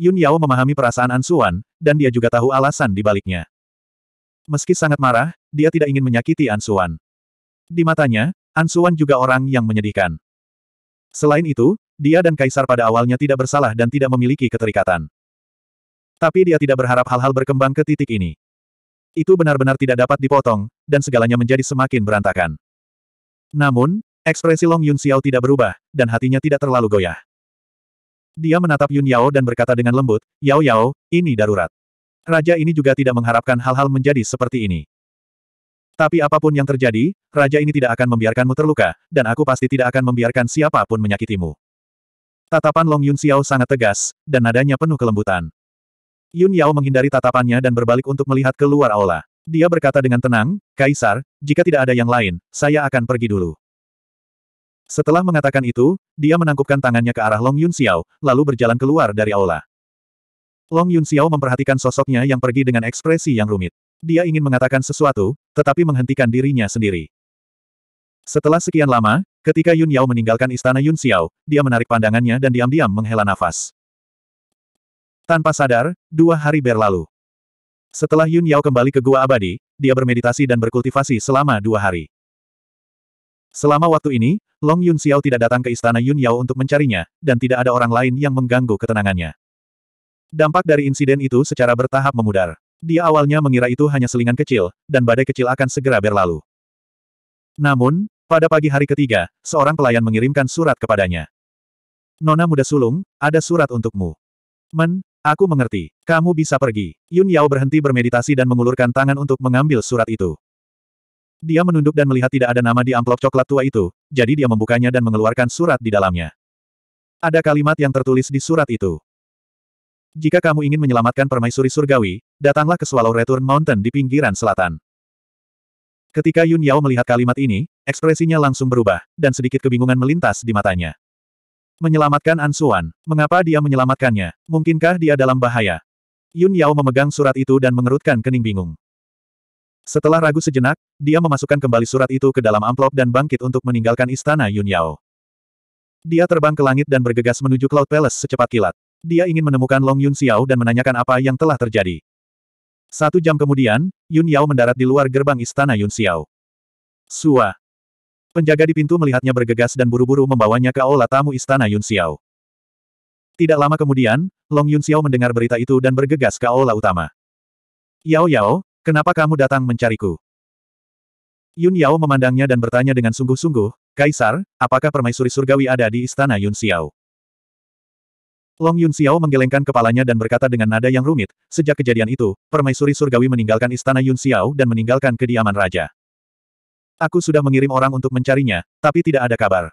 Yun Yao memahami perasaan An Suan, dan dia juga tahu alasan di baliknya. Meski sangat marah, dia tidak ingin menyakiti An Suan. Di matanya, An Suan juga orang yang menyedihkan. Selain itu, dia dan Kaisar pada awalnya tidak bersalah dan tidak memiliki keterikatan. Tapi dia tidak berharap hal-hal berkembang ke titik ini. Itu benar-benar tidak dapat dipotong, dan segalanya menjadi semakin berantakan. Namun, ekspresi Long Yun Xiao tidak berubah, dan hatinya tidak terlalu goyah. Dia menatap Yun Yao dan berkata dengan lembut, Yao Yao, ini darurat. Raja ini juga tidak mengharapkan hal-hal menjadi seperti ini. Tapi apapun yang terjadi, raja ini tidak akan membiarkanmu terluka, dan aku pasti tidak akan membiarkan siapapun menyakitimu. Tatapan Long Yun Xiao sangat tegas, dan nadanya penuh kelembutan. Yun Yao menghindari tatapannya dan berbalik untuk melihat keluar aula. Dia berkata dengan tenang, Kaisar, jika tidak ada yang lain, saya akan pergi dulu. Setelah mengatakan itu, dia menangkupkan tangannya ke arah Long Yun Xiao, lalu berjalan keluar dari aula. Long Yun Xiao memperhatikan sosoknya yang pergi dengan ekspresi yang rumit. Dia ingin mengatakan sesuatu, tetapi menghentikan dirinya sendiri. Setelah sekian lama, ketika Yun Yao meninggalkan istana Yun Xiao, dia menarik pandangannya dan diam-diam menghela nafas. Tanpa sadar, dua hari berlalu. Setelah Yun Yao kembali ke Gua Abadi, dia bermeditasi dan berkultivasi selama dua hari. Selama waktu ini, Long Yun Xiao tidak datang ke istana Yun Yao untuk mencarinya, dan tidak ada orang lain yang mengganggu ketenangannya. Dampak dari insiden itu secara bertahap memudar. Dia awalnya mengira itu hanya selingan kecil, dan badai kecil akan segera berlalu. Namun, pada pagi hari ketiga, seorang pelayan mengirimkan surat kepadanya. Nona muda sulung, ada surat untukmu. Men, aku mengerti. Kamu bisa pergi. Yun Yao berhenti bermeditasi dan mengulurkan tangan untuk mengambil surat itu. Dia menunduk dan melihat tidak ada nama di amplop coklat tua itu, jadi dia membukanya dan mengeluarkan surat di dalamnya. Ada kalimat yang tertulis di surat itu. Jika kamu ingin menyelamatkan permaisuri surgawi, datanglah ke Swallow Return Mountain di pinggiran selatan. Ketika Yun Yao melihat kalimat ini, ekspresinya langsung berubah, dan sedikit kebingungan melintas di matanya. Menyelamatkan Ansuan, mengapa dia menyelamatkannya? Mungkinkah dia dalam bahaya? Yun Yao memegang surat itu dan mengerutkan kening bingung. Setelah ragu sejenak, dia memasukkan kembali surat itu ke dalam amplop dan bangkit untuk meninggalkan istana Yun Yao. Dia terbang ke langit dan bergegas menuju Cloud Palace secepat kilat. Dia ingin menemukan Long Yun Xiao dan menanyakan apa yang telah terjadi. Satu jam kemudian, Yun Yao mendarat di luar gerbang istana Yun Xiao. Sua. Penjaga di pintu melihatnya bergegas dan buru-buru membawanya ke aula tamu istana Yun Xiao. Tidak lama kemudian, Long Yun Xiao mendengar berita itu dan bergegas ke aula utama. Yao Yao, Kenapa kamu datang mencariku? Yun Yao memandangnya dan bertanya dengan sungguh-sungguh, Kaisar, apakah permaisuri surgawi ada di istana Yun Xiao? Long Yun Xiao menggelengkan kepalanya dan berkata dengan nada yang rumit, sejak kejadian itu, permaisuri surgawi meninggalkan istana Yun Xiao dan meninggalkan kediaman raja. Aku sudah mengirim orang untuk mencarinya, tapi tidak ada kabar.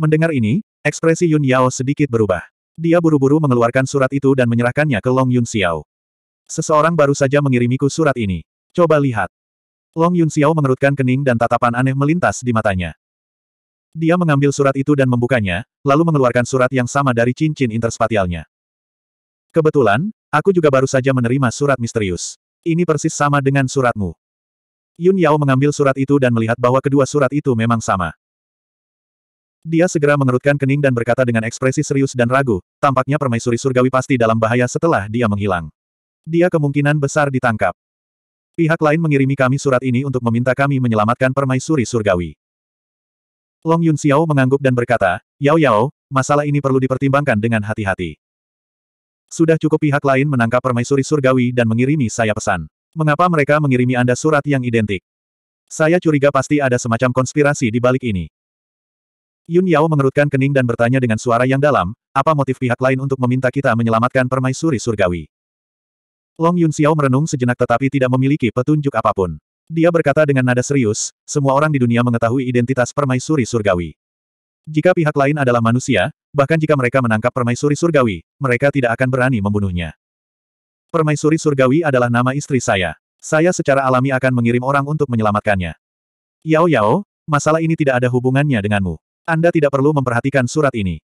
Mendengar ini, ekspresi Yun Yao sedikit berubah. Dia buru-buru mengeluarkan surat itu dan menyerahkannya ke Long Yun Xiao. Seseorang baru saja mengirimiku surat ini. Coba lihat. Long Yun Xiao mengerutkan kening dan tatapan aneh melintas di matanya. Dia mengambil surat itu dan membukanya, lalu mengeluarkan surat yang sama dari cincin interspatialnya. Kebetulan, aku juga baru saja menerima surat misterius. Ini persis sama dengan suratmu. Yun Yao mengambil surat itu dan melihat bahwa kedua surat itu memang sama. Dia segera mengerutkan kening dan berkata dengan ekspresi serius dan ragu, tampaknya permaisuri surgawi pasti dalam bahaya setelah dia menghilang. Dia kemungkinan besar ditangkap. Pihak lain mengirimi kami surat ini untuk meminta kami menyelamatkan permaisuri surgawi. Long Yun Xiao mengangguk dan berkata, Yao Yao, masalah ini perlu dipertimbangkan dengan hati-hati. Sudah cukup pihak lain menangkap permaisuri surgawi dan mengirimi saya pesan. Mengapa mereka mengirimi Anda surat yang identik? Saya curiga pasti ada semacam konspirasi di balik ini. Yun Yao mengerutkan kening dan bertanya dengan suara yang dalam, apa motif pihak lain untuk meminta kita menyelamatkan permaisuri surgawi? Long Yun Xiao merenung sejenak tetapi tidak memiliki petunjuk apapun. Dia berkata dengan nada serius, semua orang di dunia mengetahui identitas permaisuri surgawi. Jika pihak lain adalah manusia, bahkan jika mereka menangkap permaisuri surgawi, mereka tidak akan berani membunuhnya. Permaisuri surgawi adalah nama istri saya. Saya secara alami akan mengirim orang untuk menyelamatkannya. Yao Yao, masalah ini tidak ada hubungannya denganmu. Anda tidak perlu memperhatikan surat ini.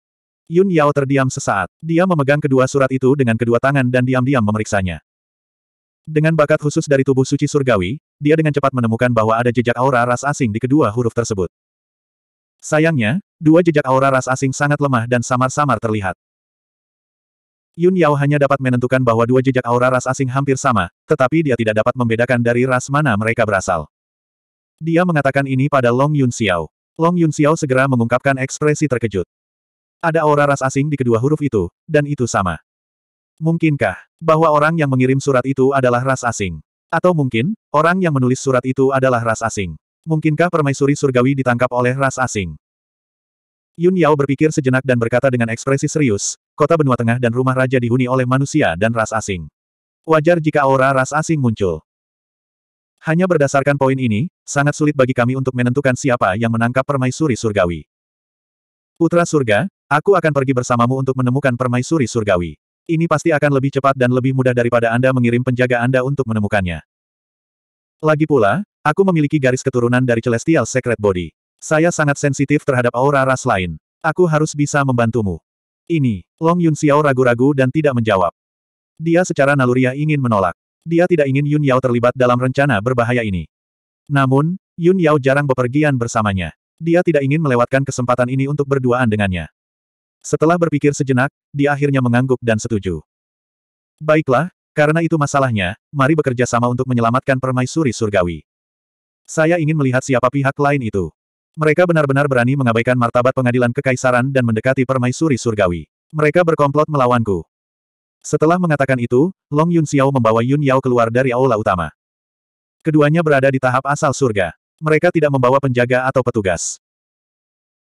Yun Yao terdiam sesaat. Dia memegang kedua surat itu dengan kedua tangan dan diam-diam memeriksanya. Dengan bakat khusus dari tubuh suci surgawi, dia dengan cepat menemukan bahwa ada jejak aura ras asing di kedua huruf tersebut. Sayangnya, dua jejak aura ras asing sangat lemah dan samar-samar terlihat. Yun Yao hanya dapat menentukan bahwa dua jejak aura ras asing hampir sama, tetapi dia tidak dapat membedakan dari ras mana mereka berasal. Dia mengatakan ini pada Long Yun Xiao. Long Yun Xiao segera mengungkapkan ekspresi terkejut. Ada aura ras asing di kedua huruf itu, dan itu sama. Mungkinkah bahwa orang yang mengirim surat itu adalah ras asing? Atau mungkin, orang yang menulis surat itu adalah ras asing? Mungkinkah permaisuri surgawi ditangkap oleh ras asing? Yun Yao berpikir sejenak dan berkata dengan ekspresi serius, kota benua tengah dan rumah raja dihuni oleh manusia dan ras asing. Wajar jika aura ras asing muncul. Hanya berdasarkan poin ini, sangat sulit bagi kami untuk menentukan siapa yang menangkap permaisuri surgawi. Putra surga, aku akan pergi bersamamu untuk menemukan permaisuri surgawi. Ini pasti akan lebih cepat dan lebih mudah daripada Anda mengirim penjaga Anda untuk menemukannya. Lagi pula, aku memiliki garis keturunan dari Celestial Secret Body. Saya sangat sensitif terhadap aura ras lain. Aku harus bisa membantumu. Ini, Long Yun Xiao ragu-ragu dan tidak menjawab. Dia secara naluriah ingin menolak. Dia tidak ingin Yun Yao terlibat dalam rencana berbahaya ini. Namun, Yun Yao jarang bepergian bersamanya. Dia tidak ingin melewatkan kesempatan ini untuk berduaan dengannya. Setelah berpikir sejenak, dia akhirnya mengangguk dan setuju. Baiklah, karena itu masalahnya, mari bekerja sama untuk menyelamatkan permaisuri surgawi. Saya ingin melihat siapa pihak lain itu. Mereka benar-benar berani mengabaikan martabat pengadilan kekaisaran dan mendekati permaisuri surgawi. Mereka berkomplot melawanku. Setelah mengatakan itu, Long Yun Xiao membawa Yun Yao keluar dari aula utama. Keduanya berada di tahap asal surga. Mereka tidak membawa penjaga atau petugas.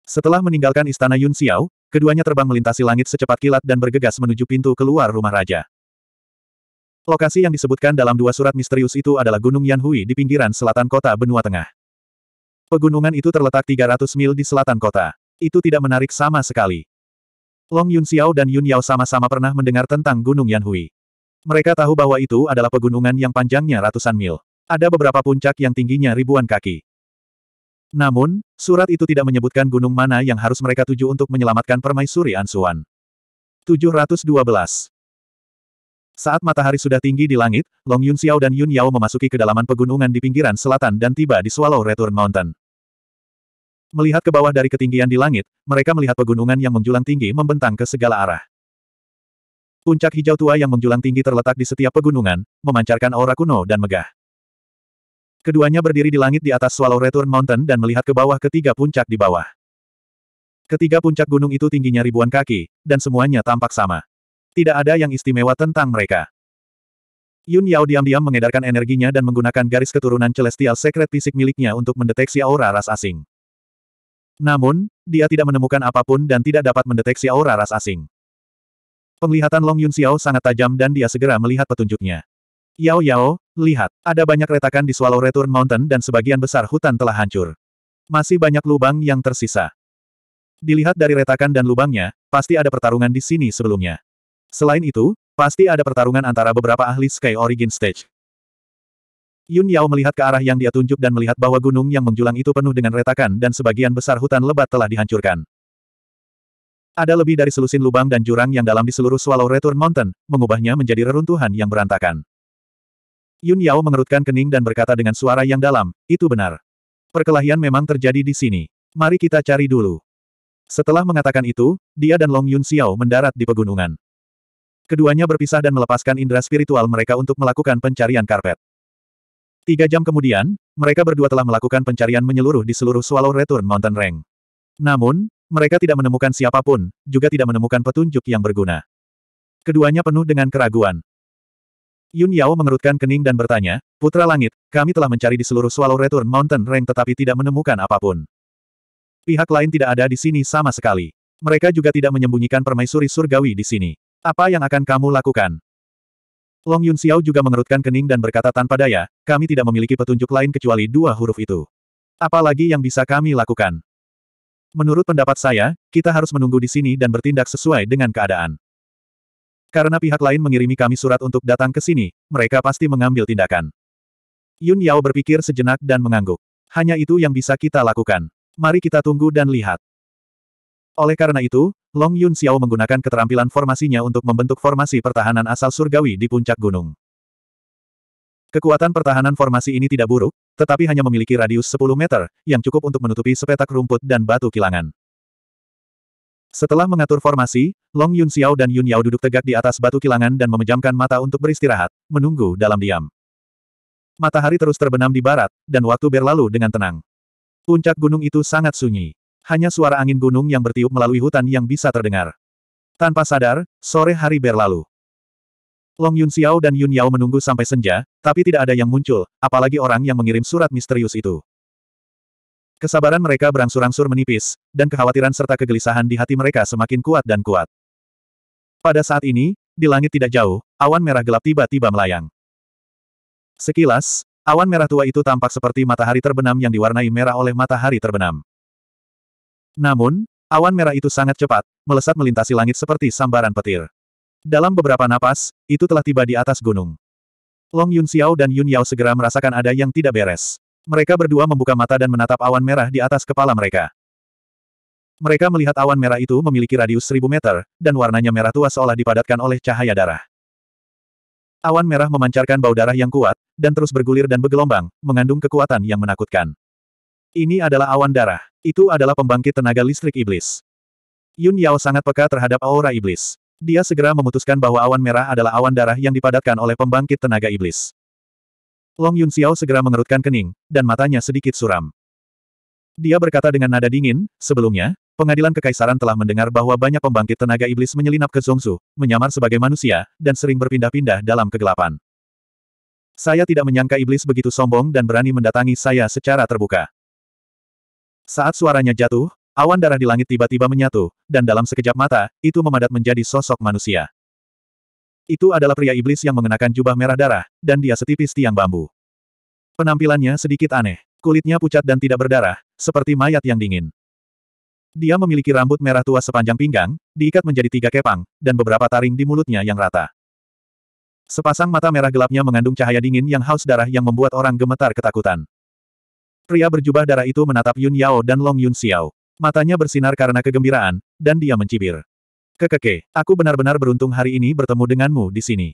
Setelah meninggalkan istana Yun Xiao, Keduanya terbang melintasi langit secepat kilat dan bergegas menuju pintu keluar rumah raja. Lokasi yang disebutkan dalam dua surat misterius itu adalah Gunung Yanhui di pinggiran selatan kota benua tengah. Pegunungan itu terletak 300 mil di selatan kota. Itu tidak menarik sama sekali. Long Yun Xiao dan Yun Yao sama-sama pernah mendengar tentang Gunung Yanhui. Mereka tahu bahwa itu adalah pegunungan yang panjangnya ratusan mil. Ada beberapa puncak yang tingginya ribuan kaki. Namun, surat itu tidak menyebutkan gunung mana yang harus mereka tuju untuk menyelamatkan permaisuri Ansuan. 712. Saat matahari sudah tinggi di langit, Long Yun Xiao dan Yun Yao memasuki kedalaman pegunungan di pinggiran selatan dan tiba di Swallow Return Mountain. Melihat ke bawah dari ketinggian di langit, mereka melihat pegunungan yang menjulang tinggi membentang ke segala arah. Puncak hijau tua yang menjulang tinggi terletak di setiap pegunungan, memancarkan aura kuno dan megah. Keduanya berdiri di langit di atas Swallow Return Mountain dan melihat ke bawah ketiga puncak di bawah. Ketiga puncak gunung itu tingginya ribuan kaki, dan semuanya tampak sama. Tidak ada yang istimewa tentang mereka. Yun Yao diam-diam mengedarkan energinya dan menggunakan garis keturunan Celestial Secret fisik miliknya untuk mendeteksi aura ras asing. Namun, dia tidak menemukan apapun dan tidak dapat mendeteksi aura ras asing. Penglihatan Long Yun Xiao sangat tajam dan dia segera melihat petunjuknya. Yao Yao, lihat, ada banyak retakan di Swallow Return Mountain dan sebagian besar hutan telah hancur. Masih banyak lubang yang tersisa. Dilihat dari retakan dan lubangnya, pasti ada pertarungan di sini sebelumnya. Selain itu, pasti ada pertarungan antara beberapa ahli Sky Origin Stage. Yun Yao melihat ke arah yang dia tunjuk dan melihat bahwa gunung yang menjulang itu penuh dengan retakan dan sebagian besar hutan lebat telah dihancurkan. Ada lebih dari selusin lubang dan jurang yang dalam di seluruh Swallow Return Mountain, mengubahnya menjadi reruntuhan yang berantakan. Yun Yao mengerutkan kening dan berkata dengan suara yang dalam, itu benar. Perkelahian memang terjadi di sini. Mari kita cari dulu. Setelah mengatakan itu, dia dan Long Yun Xiao mendarat di pegunungan. Keduanya berpisah dan melepaskan indera spiritual mereka untuk melakukan pencarian karpet. Tiga jam kemudian, mereka berdua telah melakukan pencarian menyeluruh di seluruh Swallow Return Mountain Range. Namun, mereka tidak menemukan siapapun, juga tidak menemukan petunjuk yang berguna. Keduanya penuh dengan keraguan. Yun Yao mengerutkan kening dan bertanya, Putra Langit, kami telah mencari di seluruh Swallow Return Mountain Range tetapi tidak menemukan apapun. Pihak lain tidak ada di sini sama sekali. Mereka juga tidak menyembunyikan permaisuri surgawi di sini. Apa yang akan kamu lakukan? Long Yun Xiao juga mengerutkan kening dan berkata tanpa daya, kami tidak memiliki petunjuk lain kecuali dua huruf itu. Apalagi yang bisa kami lakukan? Menurut pendapat saya, kita harus menunggu di sini dan bertindak sesuai dengan keadaan. Karena pihak lain mengirimi kami surat untuk datang ke sini, mereka pasti mengambil tindakan. Yun Yao berpikir sejenak dan mengangguk. Hanya itu yang bisa kita lakukan. Mari kita tunggu dan lihat. Oleh karena itu, Long Yun Xiao menggunakan keterampilan formasinya untuk membentuk formasi pertahanan asal surgawi di puncak gunung. Kekuatan pertahanan formasi ini tidak buruk, tetapi hanya memiliki radius 10 meter, yang cukup untuk menutupi sepetak rumput dan batu kilangan. Setelah mengatur formasi, Long Yun Xiao dan Yun Yao duduk tegak di atas batu kilangan dan memejamkan mata untuk beristirahat, menunggu dalam diam. Matahari terus terbenam di barat, dan waktu berlalu dengan tenang. Puncak gunung itu sangat sunyi. Hanya suara angin gunung yang bertiup melalui hutan yang bisa terdengar. Tanpa sadar, sore hari berlalu. Long Yun Xiao dan Yun Yao menunggu sampai senja, tapi tidak ada yang muncul, apalagi orang yang mengirim surat misterius itu. Kesabaran mereka berangsur-angsur menipis, dan kekhawatiran serta kegelisahan di hati mereka semakin kuat dan kuat. Pada saat ini, di langit tidak jauh, awan merah gelap tiba-tiba melayang. Sekilas, awan merah tua itu tampak seperti matahari terbenam yang diwarnai merah oleh matahari terbenam. Namun, awan merah itu sangat cepat, melesat melintasi langit seperti sambaran petir. Dalam beberapa napas, itu telah tiba di atas gunung. Long Yun Xiao dan Yun Yao segera merasakan ada yang tidak beres. Mereka berdua membuka mata dan menatap awan merah di atas kepala mereka. Mereka melihat awan merah itu memiliki radius seribu meter, dan warnanya merah tua seolah dipadatkan oleh cahaya darah. Awan merah memancarkan bau darah yang kuat, dan terus bergulir dan bergelombang, mengandung kekuatan yang menakutkan. Ini adalah awan darah. Itu adalah pembangkit tenaga listrik iblis. Yun Yao sangat peka terhadap aura iblis. Dia segera memutuskan bahwa awan merah adalah awan darah yang dipadatkan oleh pembangkit tenaga iblis. Long Yun Xiao segera mengerutkan kening, dan matanya sedikit suram. Dia berkata dengan nada dingin, sebelumnya, pengadilan kekaisaran telah mendengar bahwa banyak pembangkit tenaga iblis menyelinap ke Zongsu, menyamar sebagai manusia, dan sering berpindah-pindah dalam kegelapan. Saya tidak menyangka iblis begitu sombong dan berani mendatangi saya secara terbuka. Saat suaranya jatuh, awan darah di langit tiba-tiba menyatu, dan dalam sekejap mata, itu memadat menjadi sosok manusia. Itu adalah pria iblis yang mengenakan jubah merah darah, dan dia setipis tiang bambu. Penampilannya sedikit aneh. Kulitnya pucat dan tidak berdarah, seperti mayat yang dingin. Dia memiliki rambut merah tua sepanjang pinggang, diikat menjadi tiga kepang, dan beberapa taring di mulutnya yang rata. Sepasang mata merah gelapnya mengandung cahaya dingin yang haus darah yang membuat orang gemetar ketakutan. Pria berjubah darah itu menatap Yun Yao dan Long Yun Xiao. Matanya bersinar karena kegembiraan, dan dia mencibir. Kekeke, aku benar-benar beruntung hari ini bertemu denganmu di sini.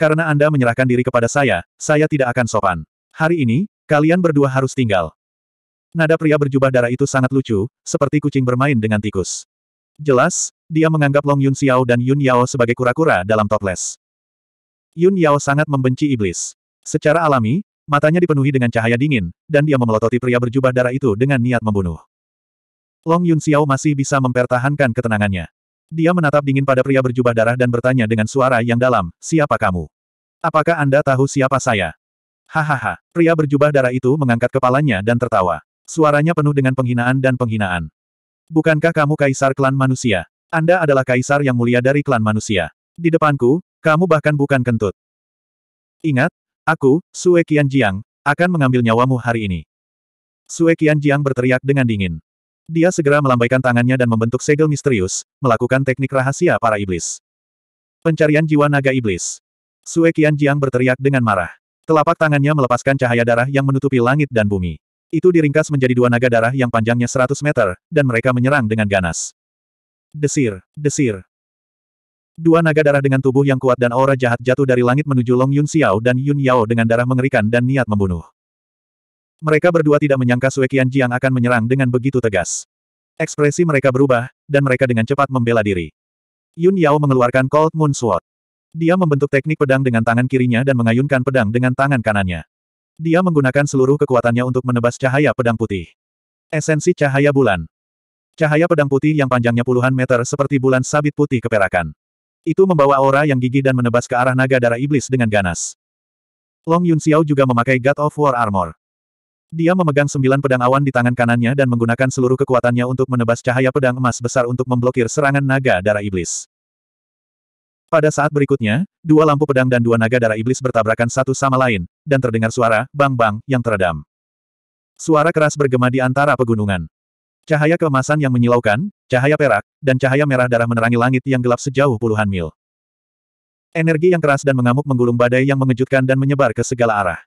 Karena Anda menyerahkan diri kepada saya, saya tidak akan sopan. Hari ini, kalian berdua harus tinggal. Nada pria berjubah darah itu sangat lucu, seperti kucing bermain dengan tikus. Jelas, dia menganggap Long Yun Xiao dan Yun Yao sebagai kura-kura dalam toples. Yun Yao sangat membenci iblis. Secara alami, matanya dipenuhi dengan cahaya dingin, dan dia memelototi pria berjubah darah itu dengan niat membunuh. Long Yun Xiao masih bisa mempertahankan ketenangannya. Dia menatap dingin pada pria berjubah darah dan bertanya dengan suara yang dalam, siapa kamu? Apakah Anda tahu siapa saya? Hahaha, pria berjubah darah itu mengangkat kepalanya dan tertawa. Suaranya penuh dengan penghinaan dan penghinaan. Bukankah kamu kaisar klan manusia? Anda adalah kaisar yang mulia dari klan manusia. Di depanku, kamu bahkan bukan kentut. Ingat, aku, Sue Qianjiang, akan mengambil nyawamu hari ini. Sue Qianjiang berteriak dengan dingin. Dia segera melambaikan tangannya dan membentuk segel misterius, melakukan teknik rahasia para iblis. Pencarian jiwa naga iblis. Sue Qian Jiang berteriak dengan marah. Telapak tangannya melepaskan cahaya darah yang menutupi langit dan bumi. Itu diringkas menjadi dua naga darah yang panjangnya 100 meter, dan mereka menyerang dengan ganas. Desir, desir. Dua naga darah dengan tubuh yang kuat dan aura jahat jatuh dari langit menuju Long Yun Xiao dan Yun Yao dengan darah mengerikan dan niat membunuh. Mereka berdua tidak menyangka Sue Jiang akan menyerang dengan begitu tegas. Ekspresi mereka berubah, dan mereka dengan cepat membela diri. Yun Yao mengeluarkan Cold Moon Sword. Dia membentuk teknik pedang dengan tangan kirinya dan mengayunkan pedang dengan tangan kanannya. Dia menggunakan seluruh kekuatannya untuk menebas cahaya pedang putih. Esensi cahaya bulan. Cahaya pedang putih yang panjangnya puluhan meter seperti bulan sabit putih keperakan. Itu membawa aura yang gigih dan menebas ke arah naga darah iblis dengan ganas. Long Yun Xiao juga memakai God of War Armor. Dia memegang sembilan pedang awan di tangan kanannya dan menggunakan seluruh kekuatannya untuk menebas cahaya pedang emas besar untuk memblokir serangan naga darah iblis. Pada saat berikutnya, dua lampu pedang dan dua naga darah iblis bertabrakan satu sama lain, dan terdengar suara bang-bang yang teredam. Suara keras bergema di antara pegunungan. Cahaya keemasan yang menyilaukan, cahaya perak, dan cahaya merah darah menerangi langit yang gelap sejauh puluhan mil. Energi yang keras dan mengamuk menggulung badai yang mengejutkan dan menyebar ke segala arah.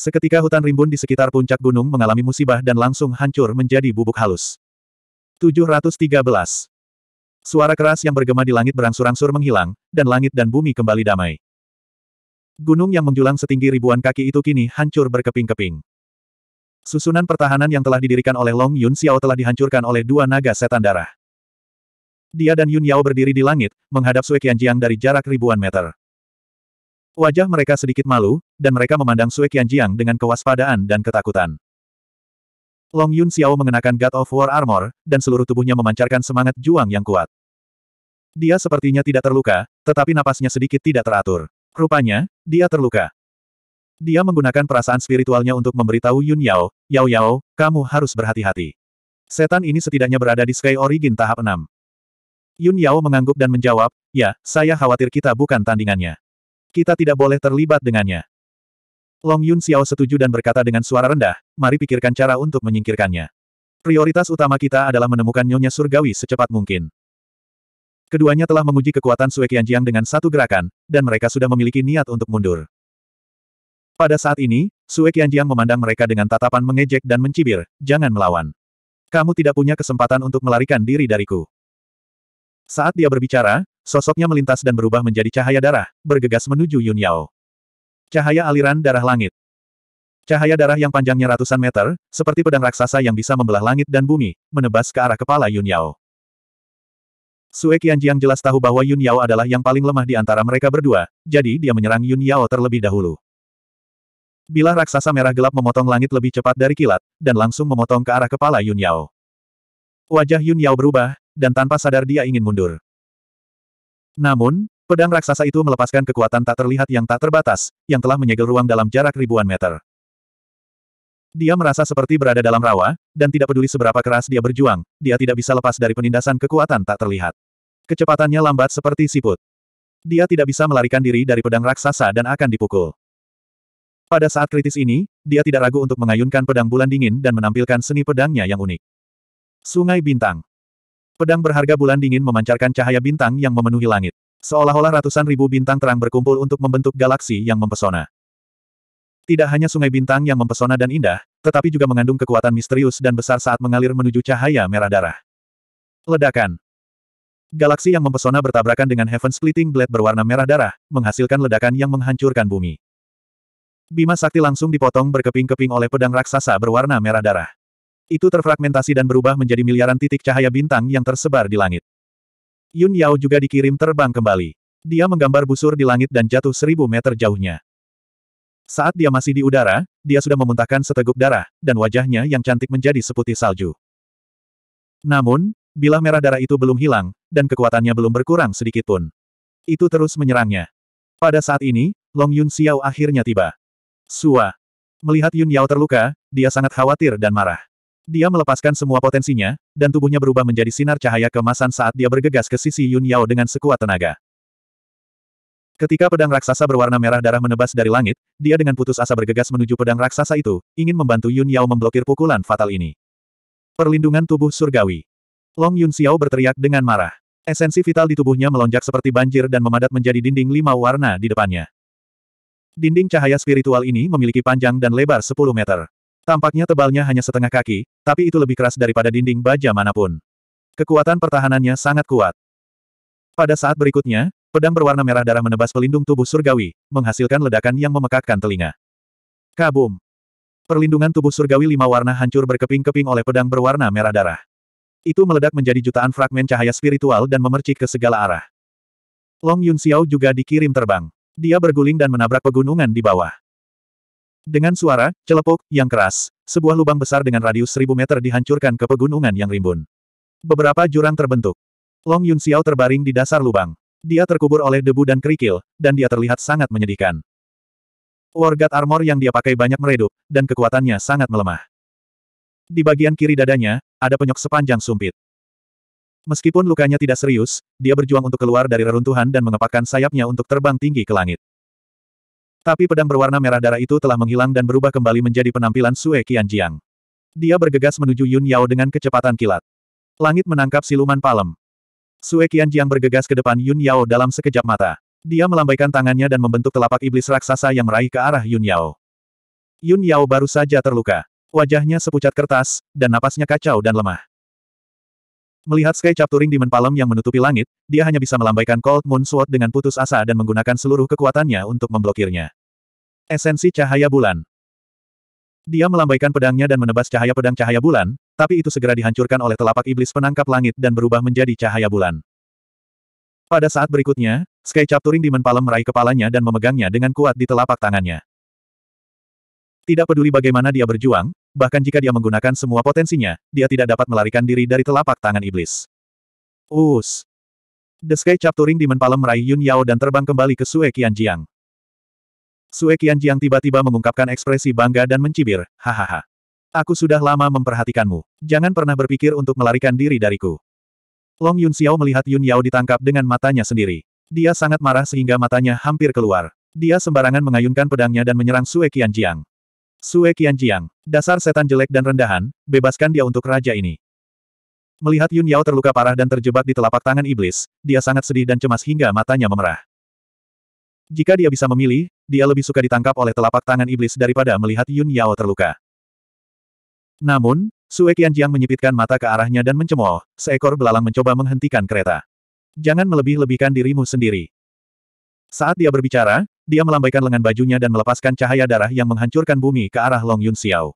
Seketika hutan rimbun di sekitar puncak gunung mengalami musibah dan langsung hancur menjadi bubuk halus. 713. Suara keras yang bergema di langit berangsur-angsur menghilang, dan langit dan bumi kembali damai. Gunung yang menjulang setinggi ribuan kaki itu kini hancur berkeping-keping. Susunan pertahanan yang telah didirikan oleh Long Yun Xiao telah dihancurkan oleh dua naga setan darah. Dia dan Yun Yao berdiri di langit, menghadap Sui Qianjiang dari jarak ribuan meter. Wajah mereka sedikit malu, dan mereka memandang Sue Qianjiang dengan kewaspadaan dan ketakutan. Long Yun Xiao mengenakan God of War armor, dan seluruh tubuhnya memancarkan semangat juang yang kuat. Dia sepertinya tidak terluka, tetapi napasnya sedikit tidak teratur. Rupanya, dia terluka. Dia menggunakan perasaan spiritualnya untuk memberitahu Yun Yao, Yao Yao, kamu harus berhati-hati. Setan ini setidaknya berada di Sky Origin tahap 6. Yun Yao mengangguk dan menjawab, ya, saya khawatir kita bukan tandingannya. Kita tidak boleh terlibat dengannya. Long Yun Xiao setuju dan berkata dengan suara rendah, mari pikirkan cara untuk menyingkirkannya. Prioritas utama kita adalah menemukan Nyonya Surgawi secepat mungkin. Keduanya telah menguji kekuatan Sue Qianjiang dengan satu gerakan, dan mereka sudah memiliki niat untuk mundur. Pada saat ini, Sue Qianjiang memandang mereka dengan tatapan mengejek dan mencibir, jangan melawan. Kamu tidak punya kesempatan untuk melarikan diri dariku. Saat dia berbicara, Sosoknya melintas dan berubah menjadi cahaya darah, bergegas menuju Yun Yao. Cahaya aliran darah langit. Cahaya darah yang panjangnya ratusan meter, seperti pedang raksasa yang bisa membelah langit dan bumi, menebas ke arah kepala Yun Yao. Sue Qianjiang jelas tahu bahwa Yun Yao adalah yang paling lemah di antara mereka berdua, jadi dia menyerang Yun Yao terlebih dahulu. Bila raksasa merah gelap memotong langit lebih cepat dari kilat, dan langsung memotong ke arah kepala Yun Yao. Wajah Yun Yao berubah, dan tanpa sadar dia ingin mundur. Namun, pedang raksasa itu melepaskan kekuatan tak terlihat yang tak terbatas, yang telah menyegel ruang dalam jarak ribuan meter. Dia merasa seperti berada dalam rawa, dan tidak peduli seberapa keras dia berjuang, dia tidak bisa lepas dari penindasan kekuatan tak terlihat. Kecepatannya lambat seperti siput. Dia tidak bisa melarikan diri dari pedang raksasa dan akan dipukul. Pada saat kritis ini, dia tidak ragu untuk mengayunkan pedang bulan dingin dan menampilkan seni pedangnya yang unik. Sungai Bintang Pedang berharga bulan dingin memancarkan cahaya bintang yang memenuhi langit. Seolah-olah ratusan ribu bintang terang berkumpul untuk membentuk galaksi yang mempesona. Tidak hanya sungai bintang yang mempesona dan indah, tetapi juga mengandung kekuatan misterius dan besar saat mengalir menuju cahaya merah darah. Ledakan Galaksi yang mempesona bertabrakan dengan Heaven Splitting Blade berwarna merah darah, menghasilkan ledakan yang menghancurkan bumi. Bima sakti langsung dipotong berkeping-keping oleh pedang raksasa berwarna merah darah. Itu terfragmentasi dan berubah menjadi miliaran titik cahaya bintang yang tersebar di langit. Yun Yao juga dikirim terbang kembali. Dia menggambar busur di langit dan jatuh seribu meter jauhnya. Saat dia masih di udara, dia sudah memuntahkan seteguk darah, dan wajahnya yang cantik menjadi seputih salju. Namun, bila merah darah itu belum hilang, dan kekuatannya belum berkurang sedikit pun. Itu terus menyerangnya. Pada saat ini, Long Yun Xiao akhirnya tiba. Sua. Melihat Yun Yao terluka, dia sangat khawatir dan marah. Dia melepaskan semua potensinya, dan tubuhnya berubah menjadi sinar cahaya kemasan saat dia bergegas ke sisi Yun Yao dengan sekuat tenaga. Ketika pedang raksasa berwarna merah darah menebas dari langit, dia dengan putus asa bergegas menuju pedang raksasa itu, ingin membantu Yun Yao memblokir pukulan fatal ini. Perlindungan tubuh surgawi. Long Yun Xiao berteriak dengan marah. Esensi vital di tubuhnya melonjak seperti banjir dan memadat menjadi dinding lima warna di depannya. Dinding cahaya spiritual ini memiliki panjang dan lebar 10 meter. Tampaknya tebalnya hanya setengah kaki, tapi itu lebih keras daripada dinding baja manapun. Kekuatan pertahanannya sangat kuat. Pada saat berikutnya, pedang berwarna merah darah menebas pelindung tubuh surgawi, menghasilkan ledakan yang memekakkan telinga. Kabum! Perlindungan tubuh surgawi lima warna hancur berkeping-keping oleh pedang berwarna merah darah. Itu meledak menjadi jutaan fragmen cahaya spiritual dan memercik ke segala arah. Long Yun Xiao juga dikirim terbang. Dia berguling dan menabrak pegunungan di bawah. Dengan suara, celepuk, yang keras, sebuah lubang besar dengan radius seribu meter dihancurkan ke pegunungan yang rimbun. Beberapa jurang terbentuk. Long Yun Xiao terbaring di dasar lubang. Dia terkubur oleh debu dan kerikil, dan dia terlihat sangat menyedihkan. Wargat armor yang dia pakai banyak meredup, dan kekuatannya sangat melemah. Di bagian kiri dadanya, ada penyok sepanjang sumpit. Meskipun lukanya tidak serius, dia berjuang untuk keluar dari reruntuhan dan mengepakkan sayapnya untuk terbang tinggi ke langit. Tapi pedang berwarna merah darah itu telah menghilang dan berubah kembali menjadi penampilan Sue Qianjiang. Dia bergegas menuju Yun Yao dengan kecepatan kilat. Langit menangkap siluman palem. Sue Qianjiang bergegas ke depan Yun Yao dalam sekejap mata. Dia melambaikan tangannya dan membentuk telapak iblis raksasa yang meraih ke arah Yun Yao. Yun Yao baru saja terluka. Wajahnya sepucat kertas, dan napasnya kacau dan lemah. Melihat Sky Capturing Demon Palem yang menutupi langit, dia hanya bisa melambaikan Cold Moon Sword dengan putus asa dan menggunakan seluruh kekuatannya untuk memblokirnya. Esensi Cahaya Bulan Dia melambaikan pedangnya dan menebas cahaya pedang cahaya bulan, tapi itu segera dihancurkan oleh telapak iblis penangkap langit dan berubah menjadi cahaya bulan. Pada saat berikutnya, Sky Capturing Demon Palem meraih kepalanya dan memegangnya dengan kuat di telapak tangannya. Tidak peduli bagaimana dia berjuang, bahkan jika dia menggunakan semua potensinya, dia tidak dapat melarikan diri dari telapak tangan iblis. Us. The Sky Chapturing Demon Palm meraih Yun Yao dan terbang kembali ke Sue Qianjiang. Sue Qianjiang tiba-tiba mengungkapkan ekspresi bangga dan mencibir, hahaha. Aku sudah lama memperhatikanmu. Jangan pernah berpikir untuk melarikan diri dariku. Long Yun Xiao melihat Yun Yao ditangkap dengan matanya sendiri. Dia sangat marah sehingga matanya hampir keluar. Dia sembarangan mengayunkan pedangnya dan menyerang Sue Qianjiang. Sue Qianjiang, dasar setan jelek dan rendahan, bebaskan dia untuk raja ini. Melihat Yun Yao terluka parah dan terjebak di telapak tangan iblis, dia sangat sedih dan cemas hingga matanya memerah. Jika dia bisa memilih, dia lebih suka ditangkap oleh telapak tangan iblis daripada melihat Yun Yao terluka. Namun, Sue Qianjiang menyipitkan mata ke arahnya dan mencemooh, seekor belalang mencoba menghentikan kereta. Jangan melebih-lebihkan dirimu sendiri. Saat dia berbicara, dia melambaikan lengan bajunya dan melepaskan cahaya darah yang menghancurkan bumi ke arah Long Yun Xiao.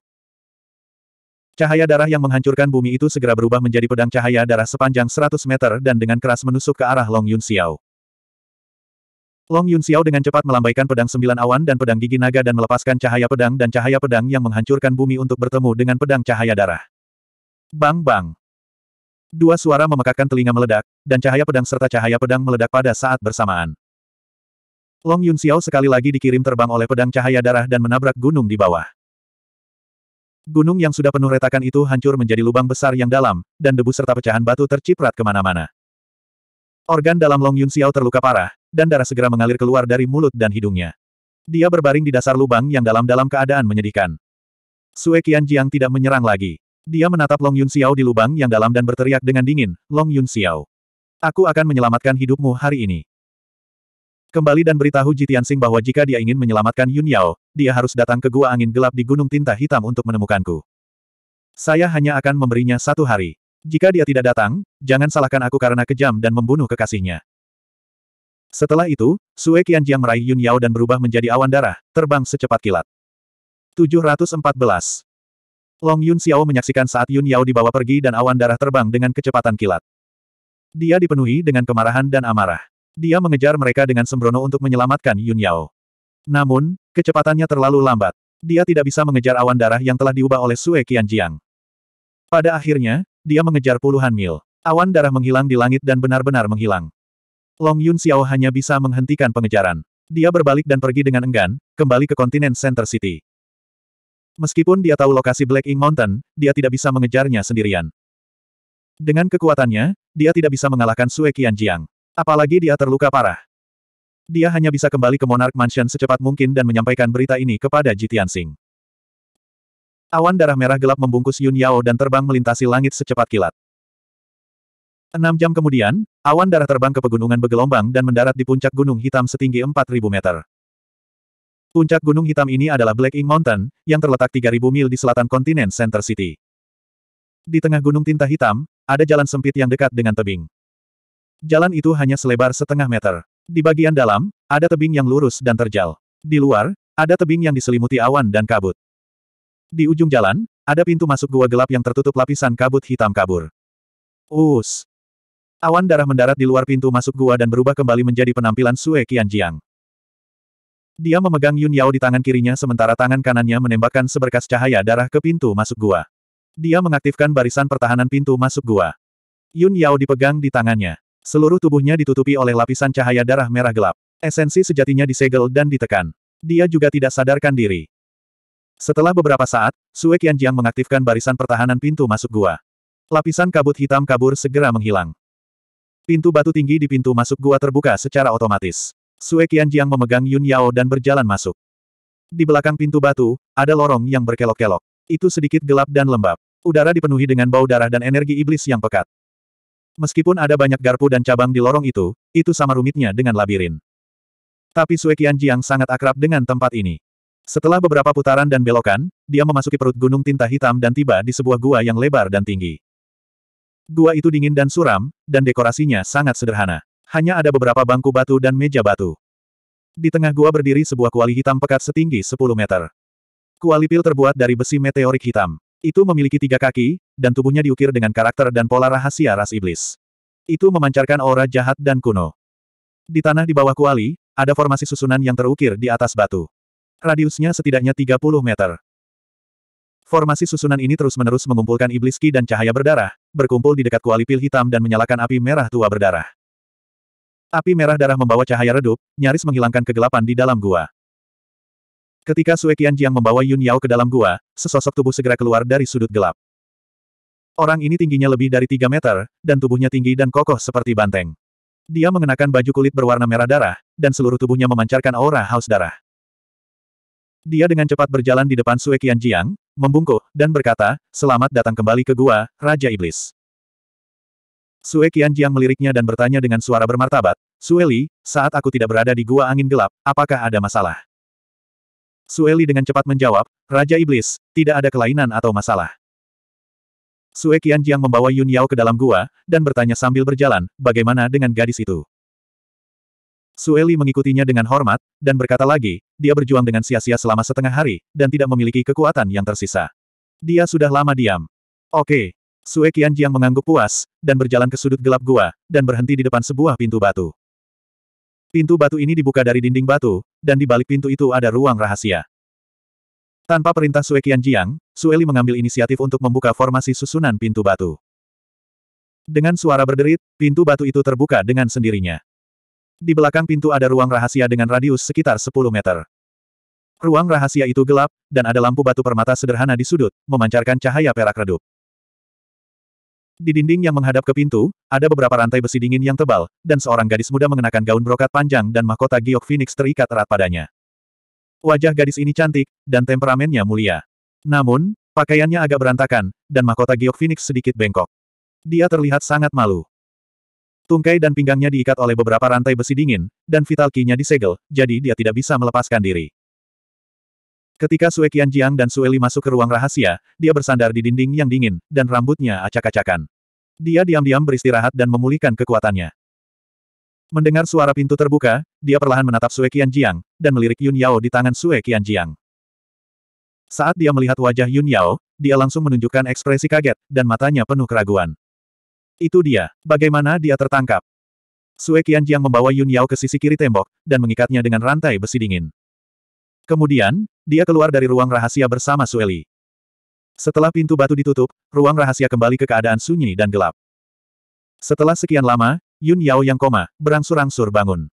Cahaya darah yang menghancurkan bumi itu segera berubah menjadi pedang cahaya darah sepanjang 100 meter dan dengan keras menusuk ke arah Long Yun Xiao. Long Yun Xiao dengan cepat melambaikan pedang sembilan awan dan pedang gigi naga dan melepaskan cahaya pedang dan cahaya pedang yang menghancurkan bumi untuk bertemu dengan pedang cahaya darah. Bang bang. Dua suara memekakkan telinga meledak, dan cahaya pedang serta cahaya pedang meledak pada saat bersamaan. Long Yun Xiao sekali lagi dikirim terbang oleh pedang cahaya darah dan menabrak gunung di bawah. Gunung yang sudah penuh retakan itu hancur menjadi lubang besar yang dalam, dan debu serta pecahan batu terciprat kemana-mana. Organ dalam Long Yun Xiao terluka parah, dan darah segera mengalir keluar dari mulut dan hidungnya. Dia berbaring di dasar lubang yang dalam dalam keadaan menyedihkan. Sue Qianjiang tidak menyerang lagi. Dia menatap Long Yun Xiao di lubang yang dalam dan berteriak dengan dingin, Long Yun Xiao. Aku akan menyelamatkan hidupmu hari ini. Kembali dan beritahu Jitian Sing bahwa jika dia ingin menyelamatkan Yun Yao, dia harus datang ke gua angin gelap di Gunung Tinta Hitam untuk menemukanku. Saya hanya akan memberinya satu hari. Jika dia tidak datang, jangan salahkan aku karena kejam dan membunuh kekasihnya. Setelah itu, Sue Qianjiang meraih Yun Yao dan berubah menjadi awan darah, terbang secepat kilat. 714. Long Yun Xiao menyaksikan saat Yun Yao dibawa pergi dan awan darah terbang dengan kecepatan kilat. Dia dipenuhi dengan kemarahan dan amarah. Dia mengejar mereka dengan sembrono untuk menyelamatkan Yun Yao. Namun, kecepatannya terlalu lambat. Dia tidak bisa mengejar awan darah yang telah diubah oleh Sue Jiang. Pada akhirnya, dia mengejar puluhan mil. Awan darah menghilang di langit dan benar-benar menghilang. Long Yun Xiao hanya bisa menghentikan pengejaran. Dia berbalik dan pergi dengan enggan, kembali ke kontinen Center City. Meskipun dia tahu lokasi Black Ink Mountain, dia tidak bisa mengejarnya sendirian. Dengan kekuatannya, dia tidak bisa mengalahkan Sue Jiang. Apalagi dia terluka parah. Dia hanya bisa kembali ke Monarch Mansion secepat mungkin dan menyampaikan berita ini kepada Jitian Sing. Awan darah merah gelap membungkus Yun Yao dan terbang melintasi langit secepat kilat. Enam jam kemudian, awan darah terbang ke pegunungan bergelombang dan mendarat di puncak gunung hitam setinggi 4.000 meter. Puncak gunung hitam ini adalah Black Ink Mountain, yang terletak 3.000 mil di selatan kontinen Center City. Di tengah gunung tinta hitam, ada jalan sempit yang dekat dengan tebing. Jalan itu hanya selebar setengah meter. Di bagian dalam, ada tebing yang lurus dan terjal. Di luar, ada tebing yang diselimuti awan dan kabut. Di ujung jalan, ada pintu masuk gua gelap yang tertutup lapisan kabut hitam kabur. Us. Awan darah mendarat di luar pintu masuk gua dan berubah kembali menjadi penampilan Sue Qianjiang. Dia memegang Yun Yao di tangan kirinya sementara tangan kanannya menembakkan seberkas cahaya darah ke pintu masuk gua. Dia mengaktifkan barisan pertahanan pintu masuk gua. Yun Yao dipegang di tangannya. Seluruh tubuhnya ditutupi oleh lapisan cahaya darah merah gelap. Esensi sejatinya disegel dan ditekan. Dia juga tidak sadarkan diri. Setelah beberapa saat, Sue Qianjiang mengaktifkan barisan pertahanan pintu masuk gua. Lapisan kabut hitam kabur segera menghilang. Pintu batu tinggi di pintu masuk gua terbuka secara otomatis. Sue Qianjiang memegang Yun Yao dan berjalan masuk. Di belakang pintu batu, ada lorong yang berkelok-kelok. Itu sedikit gelap dan lembab. Udara dipenuhi dengan bau darah dan energi iblis yang pekat. Meskipun ada banyak garpu dan cabang di lorong itu, itu sama rumitnya dengan labirin. Tapi Sue Qianjiang sangat akrab dengan tempat ini. Setelah beberapa putaran dan belokan, dia memasuki perut gunung tinta hitam dan tiba di sebuah gua yang lebar dan tinggi. Gua itu dingin dan suram, dan dekorasinya sangat sederhana. Hanya ada beberapa bangku batu dan meja batu. Di tengah gua berdiri sebuah kuali hitam pekat setinggi 10 meter. Kuali pil terbuat dari besi meteorik hitam. Itu memiliki tiga kaki, dan tubuhnya diukir dengan karakter dan pola rahasia ras iblis. Itu memancarkan aura jahat dan kuno. Di tanah di bawah kuali, ada formasi susunan yang terukir di atas batu. Radiusnya setidaknya 30 meter. Formasi susunan ini terus-menerus mengumpulkan iblis ki dan cahaya berdarah, berkumpul di dekat kuali pil hitam dan menyalakan api merah tua berdarah. Api merah darah membawa cahaya redup, nyaris menghilangkan kegelapan di dalam gua. Ketika Sue Qianjiang membawa Yun Yao ke dalam gua, sesosok tubuh segera keluar dari sudut gelap. Orang ini tingginya lebih dari 3 meter, dan tubuhnya tinggi dan kokoh seperti banteng. Dia mengenakan baju kulit berwarna merah darah, dan seluruh tubuhnya memancarkan aura haus darah. Dia dengan cepat berjalan di depan Sue Qianjiang, membungkuk, dan berkata, Selamat datang kembali ke gua, Raja Iblis. Sue Qianjiang meliriknya dan bertanya dengan suara bermartabat, Sueli, saat aku tidak berada di gua angin gelap, apakah ada masalah? Sueli dengan cepat menjawab, Raja Iblis, tidak ada kelainan atau masalah. Sue Jiang membawa Yun Yao ke dalam gua, dan bertanya sambil berjalan, bagaimana dengan gadis itu? Sueli mengikutinya dengan hormat, dan berkata lagi, dia berjuang dengan sia-sia selama setengah hari, dan tidak memiliki kekuatan yang tersisa. Dia sudah lama diam. Oke. Sue Jiang mengangguk puas, dan berjalan ke sudut gelap gua, dan berhenti di depan sebuah pintu batu. Pintu batu ini dibuka dari dinding batu, dan di balik pintu itu ada ruang rahasia. Tanpa perintah Sue Qianjiang, Sueli mengambil inisiatif untuk membuka formasi susunan pintu batu. Dengan suara berderit, pintu batu itu terbuka dengan sendirinya. Di belakang pintu ada ruang rahasia dengan radius sekitar 10 meter. Ruang rahasia itu gelap, dan ada lampu batu permata sederhana di sudut, memancarkan cahaya perak redup. Di dinding yang menghadap ke pintu, ada beberapa rantai besi dingin yang tebal, dan seorang gadis muda mengenakan gaun brokat panjang dan mahkota giok phoenix terikat erat padanya. Wajah gadis ini cantik, dan temperamennya mulia. Namun, pakaiannya agak berantakan, dan mahkota giok phoenix sedikit bengkok. Dia terlihat sangat malu. Tungkai dan pinggangnya diikat oleh beberapa rantai besi dingin, dan vital key nya disegel, jadi dia tidak bisa melepaskan diri. Ketika Sue Qianjiang dan Sue Li masuk ke ruang rahasia, dia bersandar di dinding yang dingin, dan rambutnya acak-acakan. Dia diam-diam beristirahat dan memulihkan kekuatannya. Mendengar suara pintu terbuka, dia perlahan menatap Sue Qianjiang, dan melirik Yun Yao di tangan Sue Qianjiang. Saat dia melihat wajah Yun Yao, dia langsung menunjukkan ekspresi kaget, dan matanya penuh keraguan. Itu dia, bagaimana dia tertangkap. Sue Qianjiang membawa Yun Yao ke sisi kiri tembok, dan mengikatnya dengan rantai besi dingin. Kemudian, dia keluar dari ruang rahasia bersama Sueli. Setelah pintu batu ditutup, ruang rahasia kembali ke keadaan sunyi dan gelap. Setelah sekian lama, Yun Yao yang koma, berangsur-angsur bangun.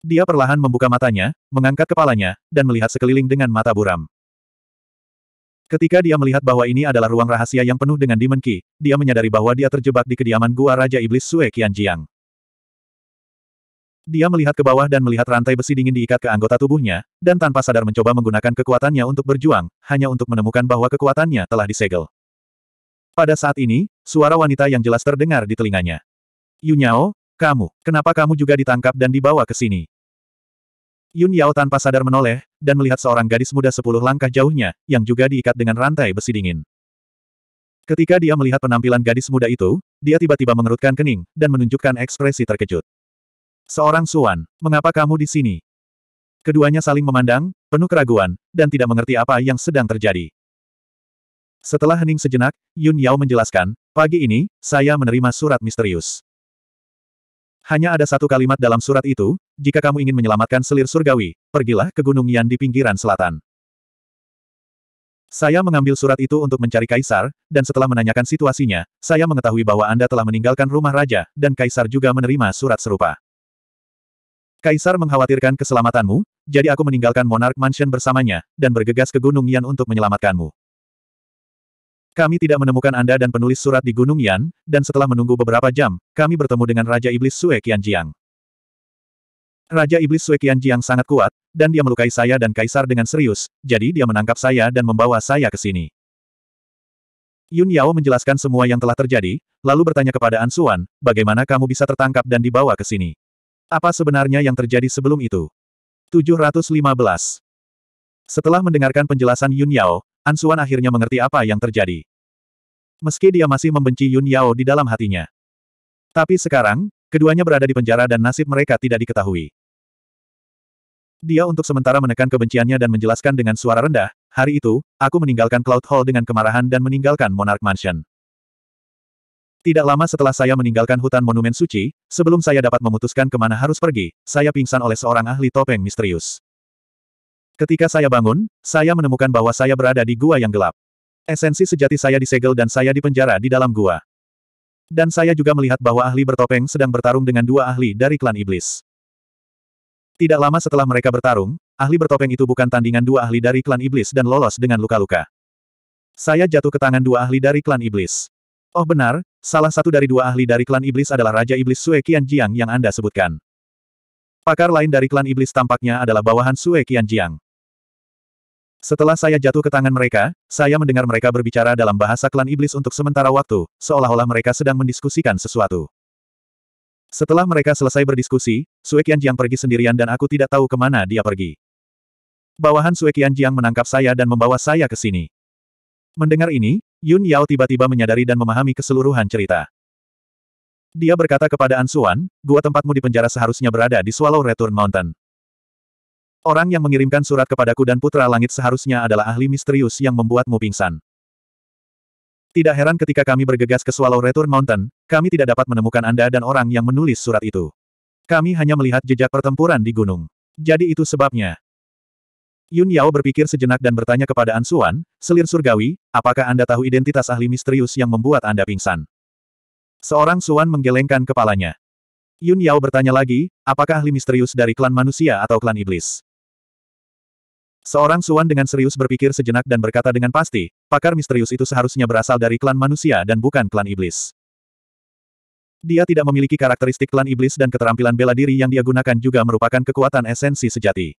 Dia perlahan membuka matanya, mengangkat kepalanya, dan melihat sekeliling dengan mata buram. Ketika dia melihat bahwa ini adalah ruang rahasia yang penuh dengan dimenki, dia menyadari bahwa dia terjebak di kediaman gua Raja Iblis Sue Qianjiang. Dia melihat ke bawah dan melihat rantai besi dingin diikat ke anggota tubuhnya, dan tanpa sadar mencoba menggunakan kekuatannya untuk berjuang, hanya untuk menemukan bahwa kekuatannya telah disegel. Pada saat ini, suara wanita yang jelas terdengar di telinganya. Yunyao, kamu, kenapa kamu juga ditangkap dan dibawa ke sini? Yun Yao tanpa sadar menoleh, dan melihat seorang gadis muda sepuluh langkah jauhnya, yang juga diikat dengan rantai besi dingin. Ketika dia melihat penampilan gadis muda itu, dia tiba-tiba mengerutkan kening, dan menunjukkan ekspresi terkejut. Seorang Suan, mengapa kamu di sini? Keduanya saling memandang, penuh keraguan, dan tidak mengerti apa yang sedang terjadi. Setelah hening sejenak, Yun Yao menjelaskan, pagi ini, saya menerima surat misterius. Hanya ada satu kalimat dalam surat itu, jika kamu ingin menyelamatkan selir surgawi, pergilah ke Gunung Yan di pinggiran selatan. Saya mengambil surat itu untuk mencari Kaisar, dan setelah menanyakan situasinya, saya mengetahui bahwa Anda telah meninggalkan rumah raja, dan Kaisar juga menerima surat serupa. Kaisar mengkhawatirkan keselamatanmu, jadi aku meninggalkan Monarch Mansion bersamanya, dan bergegas ke Gunung Yan untuk menyelamatkanmu. Kami tidak menemukan Anda dan penulis surat di Gunung Yan, dan setelah menunggu beberapa jam, kami bertemu dengan Raja Iblis Sue Qianjiang. Raja Iblis Sue Qianjiang sangat kuat, dan dia melukai saya dan Kaisar dengan serius, jadi dia menangkap saya dan membawa saya ke sini. Yun Yao menjelaskan semua yang telah terjadi, lalu bertanya kepada An Suan bagaimana kamu bisa tertangkap dan dibawa ke sini? Apa sebenarnya yang terjadi sebelum itu? 715. Setelah mendengarkan penjelasan Yun Yao, Ansuan akhirnya mengerti apa yang terjadi. Meski dia masih membenci Yun Yao di dalam hatinya. Tapi sekarang, keduanya berada di penjara dan nasib mereka tidak diketahui. Dia untuk sementara menekan kebenciannya dan menjelaskan dengan suara rendah, hari itu, aku meninggalkan Cloud Hall dengan kemarahan dan meninggalkan Monarch Mansion. Tidak lama setelah saya meninggalkan hutan monumen suci, sebelum saya dapat memutuskan kemana harus pergi, saya pingsan oleh seorang ahli topeng misterius. Ketika saya bangun, saya menemukan bahwa saya berada di gua yang gelap. Esensi sejati saya disegel dan saya dipenjara di dalam gua. Dan saya juga melihat bahwa ahli bertopeng sedang bertarung dengan dua ahli dari klan iblis. Tidak lama setelah mereka bertarung, ahli bertopeng itu bukan tandingan dua ahli dari klan iblis dan lolos dengan luka-luka. Saya jatuh ke tangan dua ahli dari klan iblis. Oh benar, Salah satu dari dua ahli dari klan iblis adalah Raja Iblis Sue Jiang yang Anda sebutkan. Pakar lain dari klan iblis tampaknya adalah bawahan Sue Jiang. Setelah saya jatuh ke tangan mereka, saya mendengar mereka berbicara dalam bahasa klan iblis untuk sementara waktu, seolah-olah mereka sedang mendiskusikan sesuatu. Setelah mereka selesai berdiskusi, Sue Jiang pergi sendirian dan aku tidak tahu kemana dia pergi. Bawahan Sue Jiang menangkap saya dan membawa saya ke sini. Mendengar ini, Yun Yao tiba-tiba menyadari dan memahami keseluruhan cerita. Dia berkata kepada Ansuan, gua tempatmu di penjara seharusnya berada di Swallow Return Mountain. Orang yang mengirimkan surat kepadaku dan Putra Langit seharusnya adalah ahli misterius yang membuatmu pingsan. Tidak heran ketika kami bergegas ke Swallow Return Mountain, kami tidak dapat menemukan Anda dan orang yang menulis surat itu. Kami hanya melihat jejak pertempuran di gunung. Jadi itu sebabnya. Yun Yao berpikir sejenak dan bertanya kepada An Suan, selir surgawi, apakah Anda tahu identitas ahli misterius yang membuat Anda pingsan? Seorang Suan menggelengkan kepalanya. Yun Yao bertanya lagi, apakah ahli misterius dari klan manusia atau klan iblis? Seorang Suan dengan serius berpikir sejenak dan berkata dengan pasti, pakar misterius itu seharusnya berasal dari klan manusia dan bukan klan iblis. Dia tidak memiliki karakteristik klan iblis dan keterampilan bela diri yang dia gunakan juga merupakan kekuatan esensi sejati.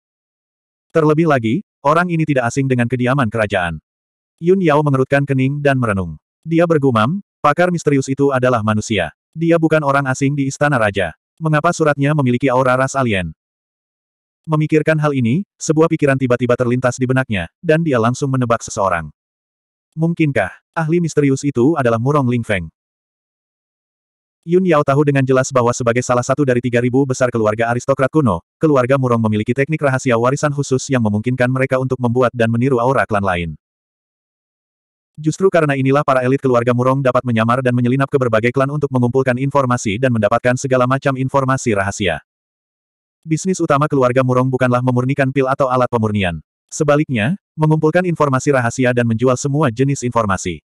Terlebih lagi, orang ini tidak asing dengan kediaman kerajaan. Yun Yao mengerutkan kening dan merenung. Dia bergumam, pakar misterius itu adalah manusia. Dia bukan orang asing di istana raja. Mengapa suratnya memiliki aura ras alien? Memikirkan hal ini, sebuah pikiran tiba-tiba terlintas di benaknya, dan dia langsung menebak seseorang. Mungkinkah, ahli misterius itu adalah Murong Lingfeng? Yun Yao tahu dengan jelas bahwa sebagai salah satu dari 3.000 besar keluarga aristokrat kuno, keluarga Murong memiliki teknik rahasia warisan khusus yang memungkinkan mereka untuk membuat dan meniru aura klan lain. Justru karena inilah para elit keluarga Murong dapat menyamar dan menyelinap ke berbagai klan untuk mengumpulkan informasi dan mendapatkan segala macam informasi rahasia. Bisnis utama keluarga Murong bukanlah memurnikan pil atau alat pemurnian. Sebaliknya, mengumpulkan informasi rahasia dan menjual semua jenis informasi.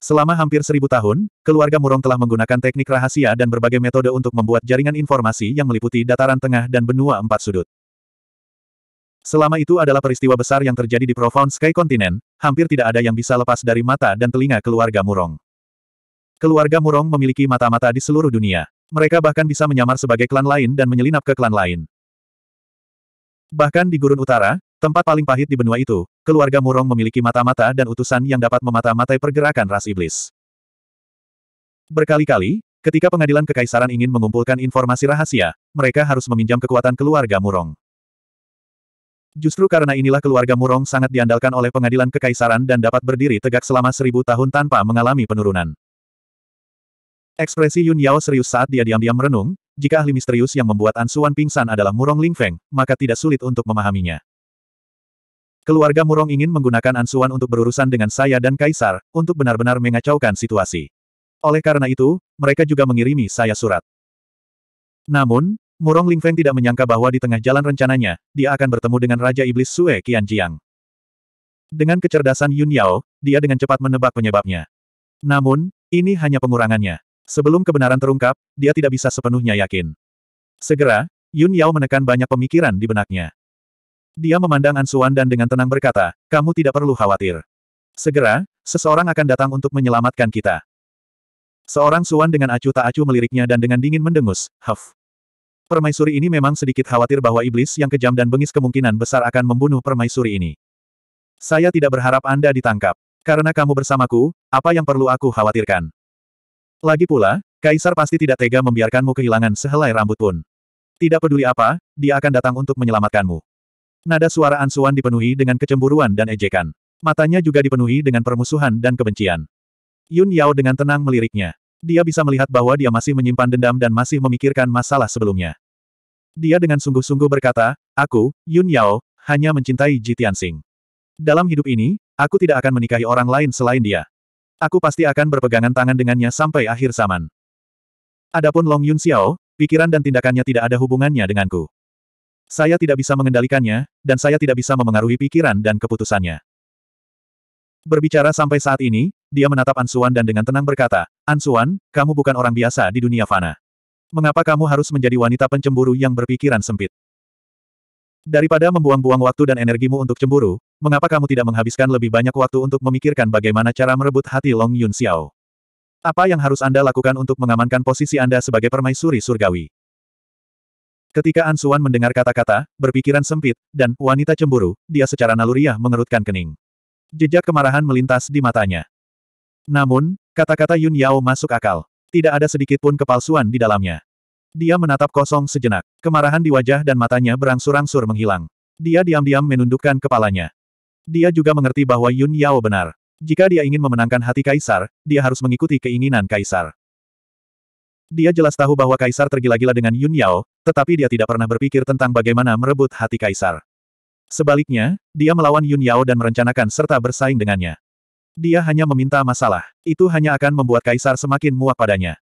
Selama hampir seribu tahun, keluarga Murong telah menggunakan teknik rahasia dan berbagai metode untuk membuat jaringan informasi yang meliputi dataran tengah dan benua empat sudut. Selama itu adalah peristiwa besar yang terjadi di Profound Sky Continent, hampir tidak ada yang bisa lepas dari mata dan telinga keluarga Murong. Keluarga Murong memiliki mata-mata di seluruh dunia. Mereka bahkan bisa menyamar sebagai klan lain dan menyelinap ke klan lain. Bahkan di Gurun Utara, Tempat paling pahit di benua itu, keluarga Murong memiliki mata-mata dan utusan yang dapat memata-matai pergerakan ras iblis. Berkali-kali, ketika pengadilan kekaisaran ingin mengumpulkan informasi rahasia, mereka harus meminjam kekuatan keluarga Murong. Justru karena inilah keluarga Murong sangat diandalkan oleh pengadilan kekaisaran dan dapat berdiri tegak selama seribu tahun tanpa mengalami penurunan. Ekspresi Yun Yao serius saat dia diam-diam merenung, jika ahli misterius yang membuat Ansuan pingsan adalah Murong Lingfeng, maka tidak sulit untuk memahaminya. Keluarga Murong ingin menggunakan Ansuan untuk berurusan dengan saya dan Kaisar, untuk benar-benar mengacaukan situasi. Oleh karena itu, mereka juga mengirimi saya surat. Namun, Murong Lingfeng tidak menyangka bahwa di tengah jalan rencananya, dia akan bertemu dengan Raja Iblis Sue Qianjiang. Dengan kecerdasan Yun Yao, dia dengan cepat menebak penyebabnya. Namun, ini hanya pengurangannya. Sebelum kebenaran terungkap, dia tidak bisa sepenuhnya yakin. Segera, Yun Yao menekan banyak pemikiran di benaknya. Dia memandang Ansuan dan dengan tenang berkata, kamu tidak perlu khawatir. Segera, seseorang akan datang untuk menyelamatkan kita. Seorang Suan dengan acuh tak acuh meliriknya dan dengan dingin mendengus, Huff. Permaisuri ini memang sedikit khawatir bahwa iblis yang kejam dan bengis kemungkinan besar akan membunuh permaisuri ini. Saya tidak berharap Anda ditangkap. Karena kamu bersamaku, apa yang perlu aku khawatirkan? Lagi pula, Kaisar pasti tidak tega membiarkanmu kehilangan sehelai rambut pun. Tidak peduli apa, dia akan datang untuk menyelamatkanmu. Nada suara Ansuan dipenuhi dengan kecemburuan dan ejekan. Matanya juga dipenuhi dengan permusuhan dan kebencian. Yun Yao dengan tenang meliriknya. Dia bisa melihat bahwa dia masih menyimpan dendam dan masih memikirkan masalah sebelumnya. Dia dengan sungguh-sungguh berkata, Aku, Yun Yao, hanya mencintai Ji Tianxing. Dalam hidup ini, aku tidak akan menikahi orang lain selain dia. Aku pasti akan berpegangan tangan dengannya sampai akhir zaman. Adapun Long Yun Xiao, pikiran dan tindakannya tidak ada hubungannya denganku. Saya tidak bisa mengendalikannya, dan saya tidak bisa memengaruhi pikiran dan keputusannya. Berbicara sampai saat ini, dia menatap Ansuan dan dengan tenang berkata, Ansuan, kamu bukan orang biasa di dunia fana. Mengapa kamu harus menjadi wanita pencemburu yang berpikiran sempit? Daripada membuang-buang waktu dan energimu untuk cemburu, mengapa kamu tidak menghabiskan lebih banyak waktu untuk memikirkan bagaimana cara merebut hati Long Yun Xiao? Apa yang harus Anda lakukan untuk mengamankan posisi Anda sebagai permaisuri surgawi? Ketika An mendengar kata-kata, berpikiran sempit, dan wanita cemburu, dia secara naluriah mengerutkan kening. Jejak kemarahan melintas di matanya. Namun, kata-kata Yun Yao masuk akal. Tidak ada sedikit pun kepalsuan di dalamnya. Dia menatap kosong sejenak. Kemarahan di wajah dan matanya berangsur-angsur menghilang. Dia diam-diam menundukkan kepalanya. Dia juga mengerti bahwa Yun Yao benar. Jika dia ingin memenangkan hati Kaisar, dia harus mengikuti keinginan Kaisar. Dia jelas tahu bahwa Kaisar tergila-gila dengan Yun Yao, tetapi dia tidak pernah berpikir tentang bagaimana merebut hati kaisar. Sebaliknya, dia melawan Yun Yao dan merencanakan serta bersaing dengannya. Dia hanya meminta masalah. Itu hanya akan membuat kaisar semakin muak padanya.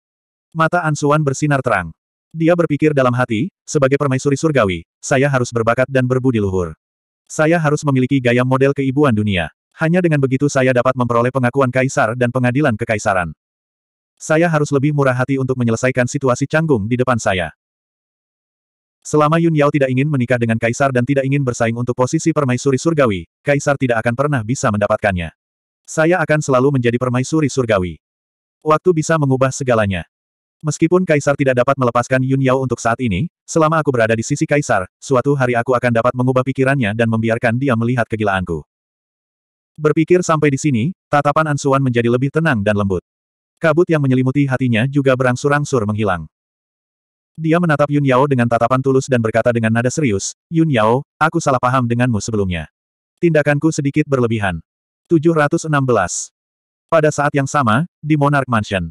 Mata Ansuan bersinar terang. Dia berpikir dalam hati, sebagai permaisuri surgawi, saya harus berbakat dan berbudi luhur. Saya harus memiliki gaya model keibuan dunia. Hanya dengan begitu saya dapat memperoleh pengakuan kaisar dan pengadilan kekaisaran. Saya harus lebih murah hati untuk menyelesaikan situasi canggung di depan saya. Selama Yun Yao tidak ingin menikah dengan Kaisar dan tidak ingin bersaing untuk posisi permaisuri surgawi, Kaisar tidak akan pernah bisa mendapatkannya. Saya akan selalu menjadi permaisuri surgawi. Waktu bisa mengubah segalanya. Meskipun Kaisar tidak dapat melepaskan Yun Yao untuk saat ini, selama aku berada di sisi Kaisar, suatu hari aku akan dapat mengubah pikirannya dan membiarkan dia melihat kegilaanku. Berpikir sampai di sini, tatapan Ansuan menjadi lebih tenang dan lembut. Kabut yang menyelimuti hatinya juga berangsur-angsur menghilang. Dia menatap Yun Yao dengan tatapan tulus dan berkata dengan nada serius, Yun Yao, aku salah paham denganmu sebelumnya. Tindakanku sedikit berlebihan. 716. Pada saat yang sama, di Monarch Mansion.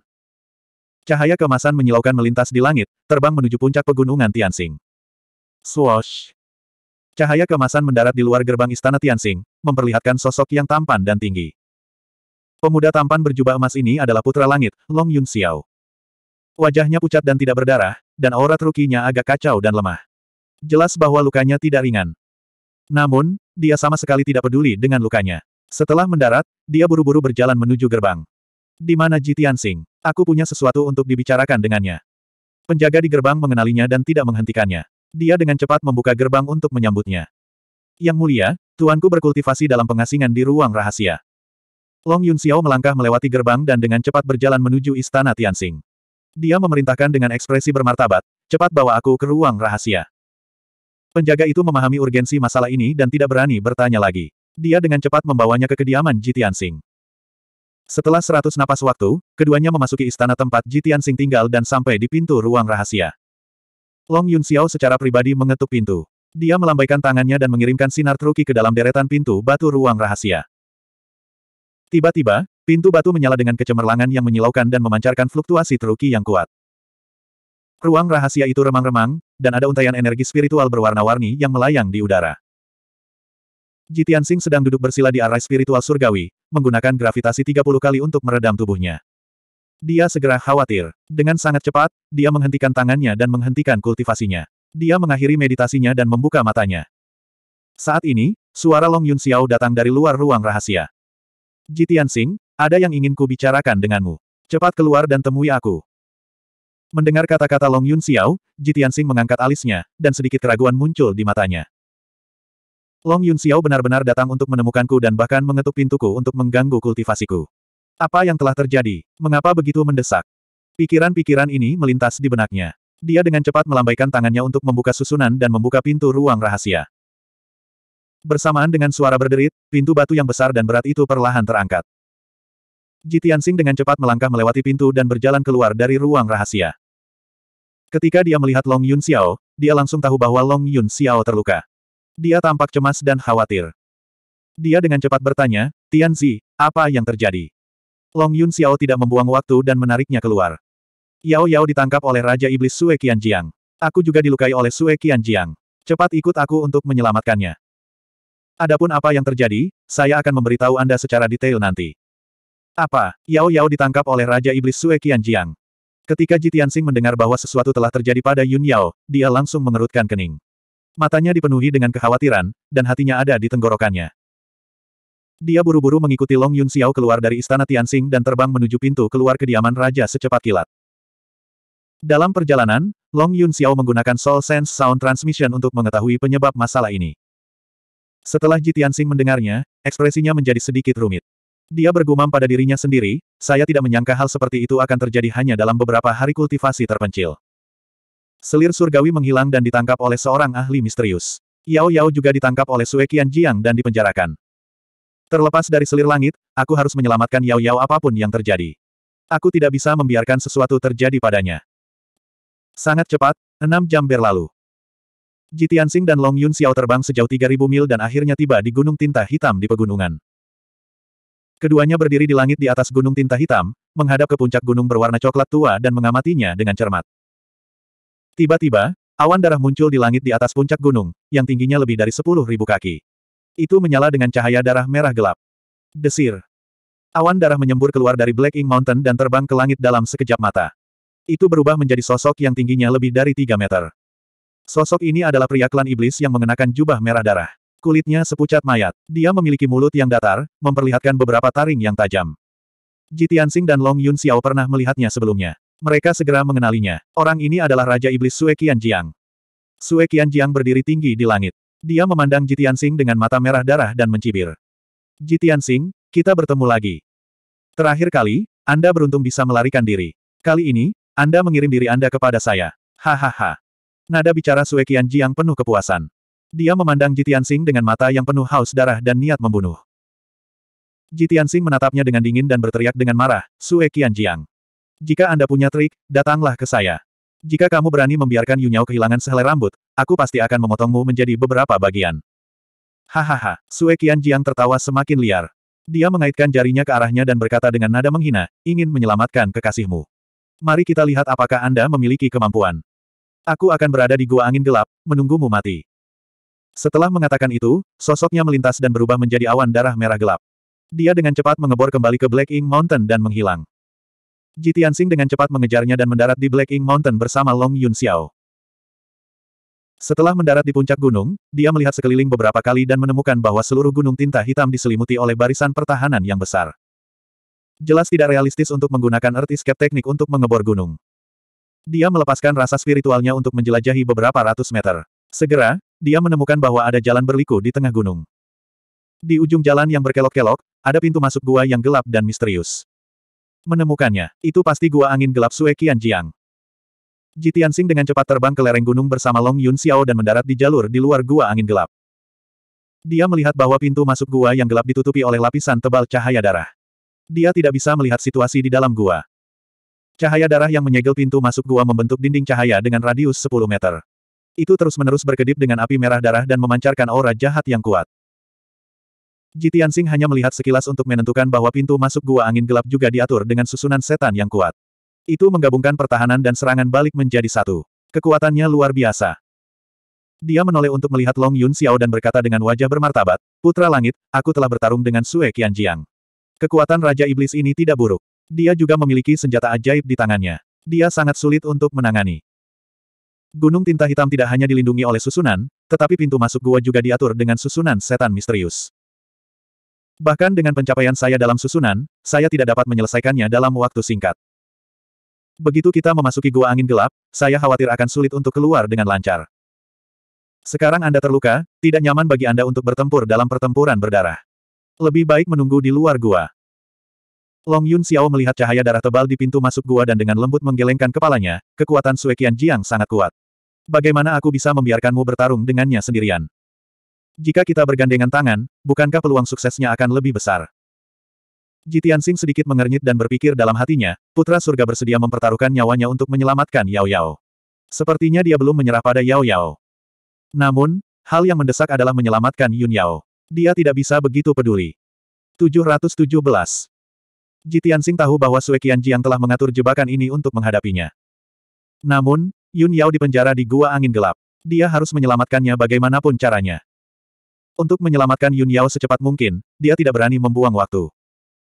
Cahaya kemasan menyilaukan melintas di langit, terbang menuju puncak pegunungan Tianxing. Swoosh. Cahaya kemasan mendarat di luar gerbang istana Tianxing, memperlihatkan sosok yang tampan dan tinggi. Pemuda tampan berjubah emas ini adalah putra langit, Long Yun Xiao. Wajahnya pucat dan tidak berdarah, dan aura trukinya agak kacau dan lemah. Jelas bahwa lukanya tidak ringan. Namun, dia sama sekali tidak peduli dengan lukanya. Setelah mendarat, dia buru-buru berjalan menuju gerbang. Di mana Ji Tianxing? Aku punya sesuatu untuk dibicarakan dengannya. Penjaga di gerbang mengenalinya dan tidak menghentikannya. Dia dengan cepat membuka gerbang untuk menyambutnya. Yang mulia, tuanku berkultivasi dalam pengasingan di ruang rahasia. Long Yun Xiao melangkah melewati gerbang dan dengan cepat berjalan menuju istana Tianxing. Dia memerintahkan dengan ekspresi bermartabat, cepat bawa aku ke ruang rahasia. Penjaga itu memahami urgensi masalah ini dan tidak berani bertanya lagi. Dia dengan cepat membawanya ke kediaman Jitian Sing. Setelah seratus napas waktu, keduanya memasuki istana tempat Jitian Sing tinggal dan sampai di pintu ruang rahasia. Long Yun Xiao secara pribadi mengetuk pintu. Dia melambaikan tangannya dan mengirimkan sinar truki ke dalam deretan pintu batu ruang rahasia. Tiba-tiba, Pintu batu menyala dengan kecemerlangan yang menyilaukan dan memancarkan fluktuasi teruki yang kuat. Ruang rahasia itu remang-remang, dan ada untaian energi spiritual berwarna-warni yang melayang di udara. Jitian Sing sedang duduk bersila di arah spiritual surgawi, menggunakan gravitasi 30 kali untuk meredam tubuhnya. Dia segera khawatir. Dengan sangat cepat, dia menghentikan tangannya dan menghentikan kultivasinya. Dia mengakhiri meditasinya dan membuka matanya. Saat ini, suara Long Yun Xiao datang dari luar ruang rahasia. Jitian Sing, ada yang ingin ku bicarakan denganmu. Cepat keluar dan temui aku. Mendengar kata-kata Long Yun Xiao, Jitian Sing mengangkat alisnya, dan sedikit keraguan muncul di matanya. Long Yun Xiao benar-benar datang untuk menemukanku dan bahkan mengetuk pintuku untuk mengganggu kultivasiku. Apa yang telah terjadi? Mengapa begitu mendesak? Pikiran-pikiran ini melintas di benaknya. Dia dengan cepat melambaikan tangannya untuk membuka susunan dan membuka pintu ruang rahasia. Bersamaan dengan suara berderit, pintu batu yang besar dan berat itu perlahan terangkat. Ji Tianxing dengan cepat melangkah melewati pintu dan berjalan keluar dari ruang rahasia. Ketika dia melihat Long Yun Xiao, dia langsung tahu bahwa Long Yun Xiao terluka. Dia tampak cemas dan khawatir. Dia dengan cepat bertanya, Tianzi, apa yang terjadi? Long Yun Xiao tidak membuang waktu dan menariknya keluar. Yao Yao ditangkap oleh Raja Iblis Sue Qianjiang. Aku juga dilukai oleh Sue Qianjiang. Cepat ikut aku untuk menyelamatkannya. Adapun apa yang terjadi, saya akan memberitahu Anda secara detail nanti. Apa? Yao Yao ditangkap oleh Raja Iblis Sue Qianjiang. Ketika Ji Tianxing mendengar bahwa sesuatu telah terjadi pada Yun Yao, dia langsung mengerutkan kening. Matanya dipenuhi dengan kekhawatiran, dan hatinya ada di tenggorokannya. Dia buru-buru mengikuti Long Yun Xiao keluar dari istana Tianxing dan terbang menuju pintu keluar kediaman raja secepat kilat. Dalam perjalanan, Long Yun Xiao menggunakan Soul Sense Sound Transmission untuk mengetahui penyebab masalah ini. Setelah Ji Tianxing mendengarnya, ekspresinya menjadi sedikit rumit. Dia bergumam pada dirinya sendiri, saya tidak menyangka hal seperti itu akan terjadi hanya dalam beberapa hari kultivasi terpencil. Selir surgawi menghilang dan ditangkap oleh seorang ahli misterius. Yao Yao juga ditangkap oleh Sue Qian Jiang dan dipenjarakan. Terlepas dari selir langit, aku harus menyelamatkan Yao Yao apapun yang terjadi. Aku tidak bisa membiarkan sesuatu terjadi padanya. Sangat cepat, enam jam berlalu. Jitian Sing dan Long Yun Xiao terbang sejauh 3000 mil dan akhirnya tiba di Gunung Tinta Hitam di pegunungan. Keduanya berdiri di langit di atas gunung tinta hitam, menghadap ke puncak gunung berwarna coklat tua dan mengamatinya dengan cermat. Tiba-tiba, awan darah muncul di langit di atas puncak gunung, yang tingginya lebih dari sepuluh ribu kaki. Itu menyala dengan cahaya darah merah gelap. Desir. Awan darah menyembur keluar dari Black Ink Mountain dan terbang ke langit dalam sekejap mata. Itu berubah menjadi sosok yang tingginya lebih dari tiga meter. Sosok ini adalah pria klan iblis yang mengenakan jubah merah darah. Kulitnya sepucat mayat. Dia memiliki mulut yang datar, memperlihatkan beberapa taring yang tajam. Ji dan Long Yun Xiao pernah melihatnya sebelumnya. Mereka segera mengenalinya. Orang ini adalah Raja Iblis Sue Qianjiang. Sue Jiang berdiri tinggi di langit. Dia memandang Ji dengan mata merah darah dan mencibir. Ji kita bertemu lagi. Terakhir kali, Anda beruntung bisa melarikan diri. Kali ini, Anda mengirim diri Anda kepada saya. Hahaha. Nada bicara Sue Qianji Jiang penuh kepuasan. Dia memandang Jitian Jitiansing dengan mata yang penuh haus darah dan niat membunuh. Jitian Jitiansing menatapnya dengan dingin dan berteriak dengan marah, Sue Jiang. Jika Anda punya trik, datanglah ke saya. Jika kamu berani membiarkan Yunyao kehilangan sehelai rambut, aku pasti akan memotongmu menjadi beberapa bagian. Hahaha, Sue Jiang tertawa semakin liar. Dia mengaitkan jarinya ke arahnya dan berkata dengan nada menghina, ingin menyelamatkan kekasihmu. Mari kita lihat apakah Anda memiliki kemampuan. Aku akan berada di gua angin gelap, menunggumu mati. Setelah mengatakan itu, sosoknya melintas dan berubah menjadi awan darah merah gelap. Dia dengan cepat mengebor kembali ke Black Ink Mountain dan menghilang. Jitiansing dengan cepat mengejarnya dan mendarat di Black Ink Mountain bersama Long Yun Xiao. Setelah mendarat di puncak gunung, dia melihat sekeliling beberapa kali dan menemukan bahwa seluruh gunung tinta hitam diselimuti oleh barisan pertahanan yang besar. Jelas tidak realistis untuk menggunakan Earth Escape Teknik untuk mengebor gunung. Dia melepaskan rasa spiritualnya untuk menjelajahi beberapa ratus meter. Segera, dia menemukan bahwa ada jalan berliku di tengah gunung. Di ujung jalan yang berkelok-kelok, ada pintu masuk gua yang gelap dan misterius. Menemukannya, itu pasti gua angin gelap Sue Jiang. Ji Tianxing dengan cepat terbang ke lereng gunung bersama Long Yun Xiao dan mendarat di jalur di luar gua angin gelap. Dia melihat bahwa pintu masuk gua yang gelap ditutupi oleh lapisan tebal cahaya darah. Dia tidak bisa melihat situasi di dalam gua. Cahaya darah yang menyegel pintu masuk gua membentuk dinding cahaya dengan radius 10 meter. Itu terus-menerus berkedip dengan api merah darah dan memancarkan aura jahat yang kuat. Jitiansing hanya melihat sekilas untuk menentukan bahwa pintu masuk gua angin gelap juga diatur dengan susunan setan yang kuat. Itu menggabungkan pertahanan dan serangan balik menjadi satu. Kekuatannya luar biasa. Dia menoleh untuk melihat Long Yun Xiao dan berkata dengan wajah bermartabat, Putra Langit, aku telah bertarung dengan Sue Qianjiang. Kekuatan Raja Iblis ini tidak buruk. Dia juga memiliki senjata ajaib di tangannya. Dia sangat sulit untuk menangani. Gunung tinta hitam tidak hanya dilindungi oleh susunan, tetapi pintu masuk gua juga diatur dengan susunan setan misterius. Bahkan dengan pencapaian saya dalam susunan, saya tidak dapat menyelesaikannya dalam waktu singkat. Begitu kita memasuki gua angin gelap, saya khawatir akan sulit untuk keluar dengan lancar. Sekarang Anda terluka, tidak nyaman bagi Anda untuk bertempur dalam pertempuran berdarah. Lebih baik menunggu di luar gua. Long Yun Xiao melihat cahaya darah tebal di pintu masuk gua dan dengan lembut menggelengkan kepalanya, kekuatan Suekian Jiang sangat kuat. Bagaimana aku bisa membiarkanmu bertarung dengannya sendirian? Jika kita bergandengan tangan, bukankah peluang suksesnya akan lebih besar? Jitian Sing sedikit mengernyit dan berpikir dalam hatinya, putra surga bersedia mempertaruhkan nyawanya untuk menyelamatkan Yao Yao. Sepertinya dia belum menyerah pada Yao Yao. Namun, hal yang mendesak adalah menyelamatkan Yun Yao. Dia tidak bisa begitu peduli. 717 Jitian Sing tahu bahwa Sue Qianjiang telah mengatur jebakan ini untuk menghadapinya. Namun, Yun Yao dipenjara di Gua Angin Gelap. Dia harus menyelamatkannya bagaimanapun caranya. Untuk menyelamatkan Yun Yao secepat mungkin, dia tidak berani membuang waktu.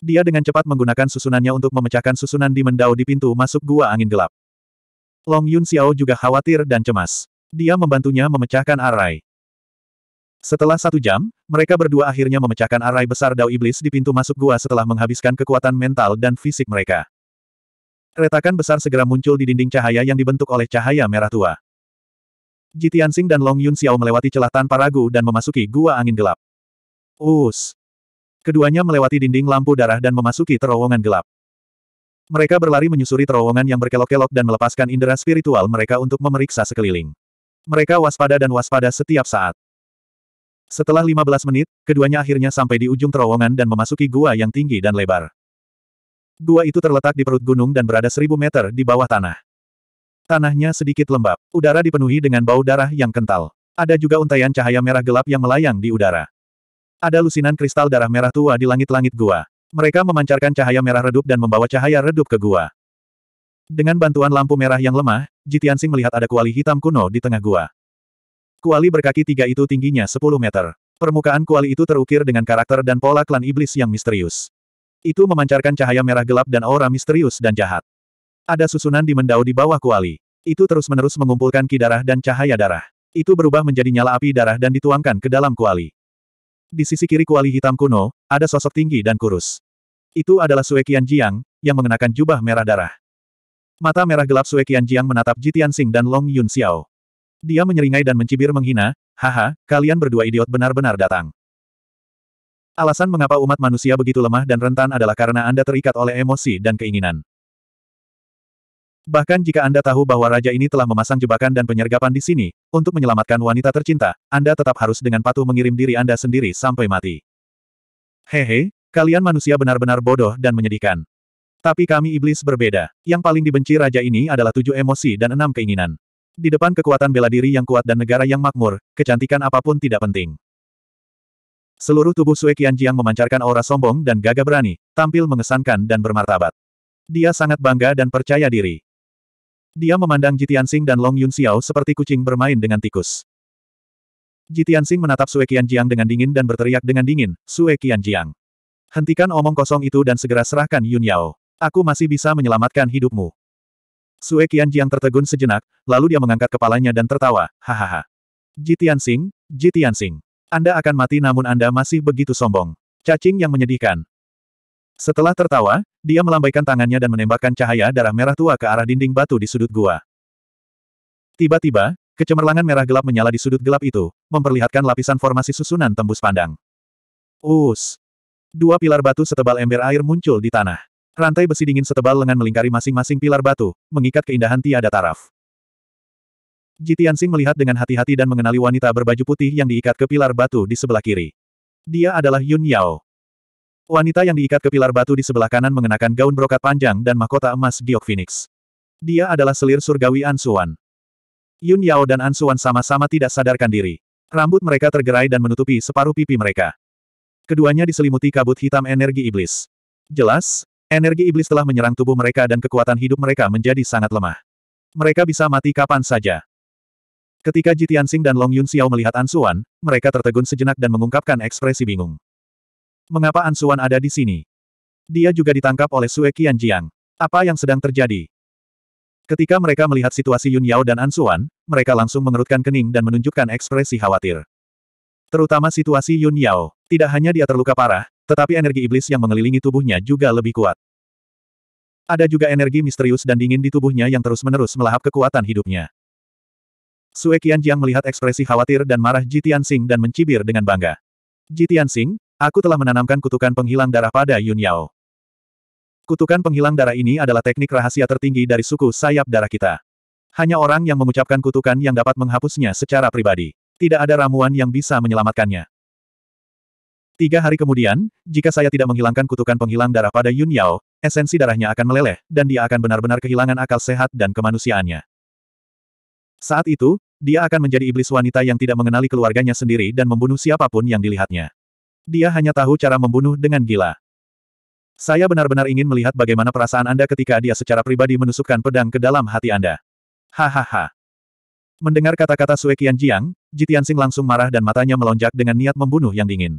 Dia dengan cepat menggunakan susunannya untuk memecahkan susunan di mendau di pintu masuk gua angin gelap. Long Yun Xiao juga khawatir dan cemas. Dia membantunya memecahkan arai. Setelah satu jam, mereka berdua akhirnya memecahkan arai besar dao iblis di pintu masuk gua setelah menghabiskan kekuatan mental dan fisik mereka. Retakan besar segera muncul di dinding cahaya yang dibentuk oleh cahaya merah tua. Ji dan Long Yun Xiao melewati celah tanpa ragu dan memasuki gua angin gelap. Us. Keduanya melewati dinding lampu darah dan memasuki terowongan gelap. Mereka berlari menyusuri terowongan yang berkelok-kelok dan melepaskan indera spiritual mereka untuk memeriksa sekeliling. Mereka waspada dan waspada setiap saat. Setelah 15 menit, keduanya akhirnya sampai di ujung terowongan dan memasuki gua yang tinggi dan lebar. Gua itu terletak di perut gunung dan berada seribu meter di bawah tanah. Tanahnya sedikit lembab, udara dipenuhi dengan bau darah yang kental. Ada juga untaian cahaya merah gelap yang melayang di udara. Ada lusinan kristal darah merah tua di langit-langit gua. Mereka memancarkan cahaya merah redup dan membawa cahaya redup ke gua. Dengan bantuan lampu merah yang lemah, Jitiansing melihat ada kuali hitam kuno di tengah gua. Kuali berkaki tiga itu tingginya 10 meter. Permukaan kuali itu terukir dengan karakter dan pola klan iblis yang misterius. Itu memancarkan cahaya merah gelap dan aura misterius dan jahat. Ada susunan di mendau di bawah kuali. Itu terus-menerus mengumpulkan ki darah dan cahaya darah. Itu berubah menjadi nyala api darah dan dituangkan ke dalam kuali. Di sisi kiri kuali hitam kuno, ada sosok tinggi dan kurus. Itu adalah Sue Qian Jiang, yang mengenakan jubah merah darah. Mata merah gelap Sue Qian Jiang menatap Jitian Sing dan Long Yun Xiao. Dia menyeringai dan mencibir menghina, haha, kalian berdua idiot benar-benar datang. Alasan mengapa umat manusia begitu lemah dan rentan adalah karena Anda terikat oleh emosi dan keinginan. Bahkan jika Anda tahu bahwa raja ini telah memasang jebakan dan penyergapan di sini, untuk menyelamatkan wanita tercinta, Anda tetap harus dengan patuh mengirim diri Anda sendiri sampai mati. Hehe, kalian manusia benar-benar bodoh dan menyedihkan. Tapi kami iblis berbeda. Yang paling dibenci raja ini adalah tujuh emosi dan enam keinginan. Di depan kekuatan bela diri yang kuat dan negara yang makmur, kecantikan apapun tidak penting. Seluruh tubuh Sue Qianjiang memancarkan aura sombong dan gagah berani, tampil mengesankan dan bermartabat. Dia sangat bangga dan percaya diri. Dia memandang Jitiansing dan Long Yun Xiao seperti kucing bermain dengan tikus. Jitiansing menatap Sue Qianjiang dengan dingin dan berteriak dengan dingin, Sue Qianjiang. Hentikan omong kosong itu dan segera serahkan Yun Yao. Aku masih bisa menyelamatkan hidupmu. Sue Jiang tertegun sejenak, lalu dia mengangkat kepalanya dan tertawa, hahaha. Ji Tianxing, Ji Tianxing. Anda akan mati namun Anda masih begitu sombong. Cacing yang menyedihkan. Setelah tertawa, dia melambaikan tangannya dan menembakkan cahaya darah merah tua ke arah dinding batu di sudut gua. Tiba-tiba, Kecemerlangan merah gelap menyala di sudut gelap itu, memperlihatkan lapisan formasi susunan tembus pandang. Us. Dua pilar batu setebal ember air muncul di tanah. Rantai besi dingin setebal lengan melingkari masing-masing pilar batu, mengikat keindahan tiada taraf. Jitiansing melihat dengan hati-hati dan mengenali wanita berbaju putih yang diikat ke pilar batu di sebelah kiri. Dia adalah Yun Yao. Wanita yang diikat ke pilar batu di sebelah kanan mengenakan gaun brokat panjang dan mahkota emas giok phoenix. Dia adalah selir surgawi Ansuan. Yun Yao dan Ansuan sama-sama tidak sadarkan diri. Rambut mereka tergerai dan menutupi separuh pipi mereka. Keduanya diselimuti kabut hitam energi iblis. Jelas, Energi iblis telah menyerang tubuh mereka dan kekuatan hidup mereka menjadi sangat lemah. Mereka bisa mati kapan saja. Ketika Tianxing dan Long Yun Xiao melihat Ansuan, mereka tertegun sejenak dan mengungkapkan ekspresi bingung. Mengapa Ansuan ada di sini? Dia juga ditangkap oleh Sue Qianjiang. Apa yang sedang terjadi? Ketika mereka melihat situasi Yun Yao dan Ansuan, mereka langsung mengerutkan kening dan menunjukkan ekspresi khawatir. Terutama situasi Yun Yao. Tidak hanya dia terluka parah, tetapi energi iblis yang mengelilingi tubuhnya juga lebih kuat. Ada juga energi misterius dan dingin di tubuhnya yang terus-menerus melahap kekuatan hidupnya. Sue Qianjiang melihat ekspresi khawatir dan marah Ji Tianxing dan mencibir dengan bangga. Ji Tianxing, aku telah menanamkan kutukan penghilang darah pada Yun Yao. Kutukan penghilang darah ini adalah teknik rahasia tertinggi dari suku sayap darah kita. Hanya orang yang mengucapkan kutukan yang dapat menghapusnya secara pribadi. Tidak ada ramuan yang bisa menyelamatkannya. Tiga hari kemudian, jika saya tidak menghilangkan kutukan penghilang darah pada Yun Yao, esensi darahnya akan meleleh, dan dia akan benar-benar kehilangan akal sehat dan kemanusiaannya. Saat itu, dia akan menjadi iblis wanita yang tidak mengenali keluarganya sendiri dan membunuh siapapun yang dilihatnya. Dia hanya tahu cara membunuh dengan gila. Saya benar-benar ingin melihat bagaimana perasaan Anda ketika dia secara pribadi menusukkan pedang ke dalam hati Anda. Hahaha. Mendengar kata-kata Sue Qianjiang, Jitiansing langsung marah dan matanya melonjak dengan niat membunuh yang dingin.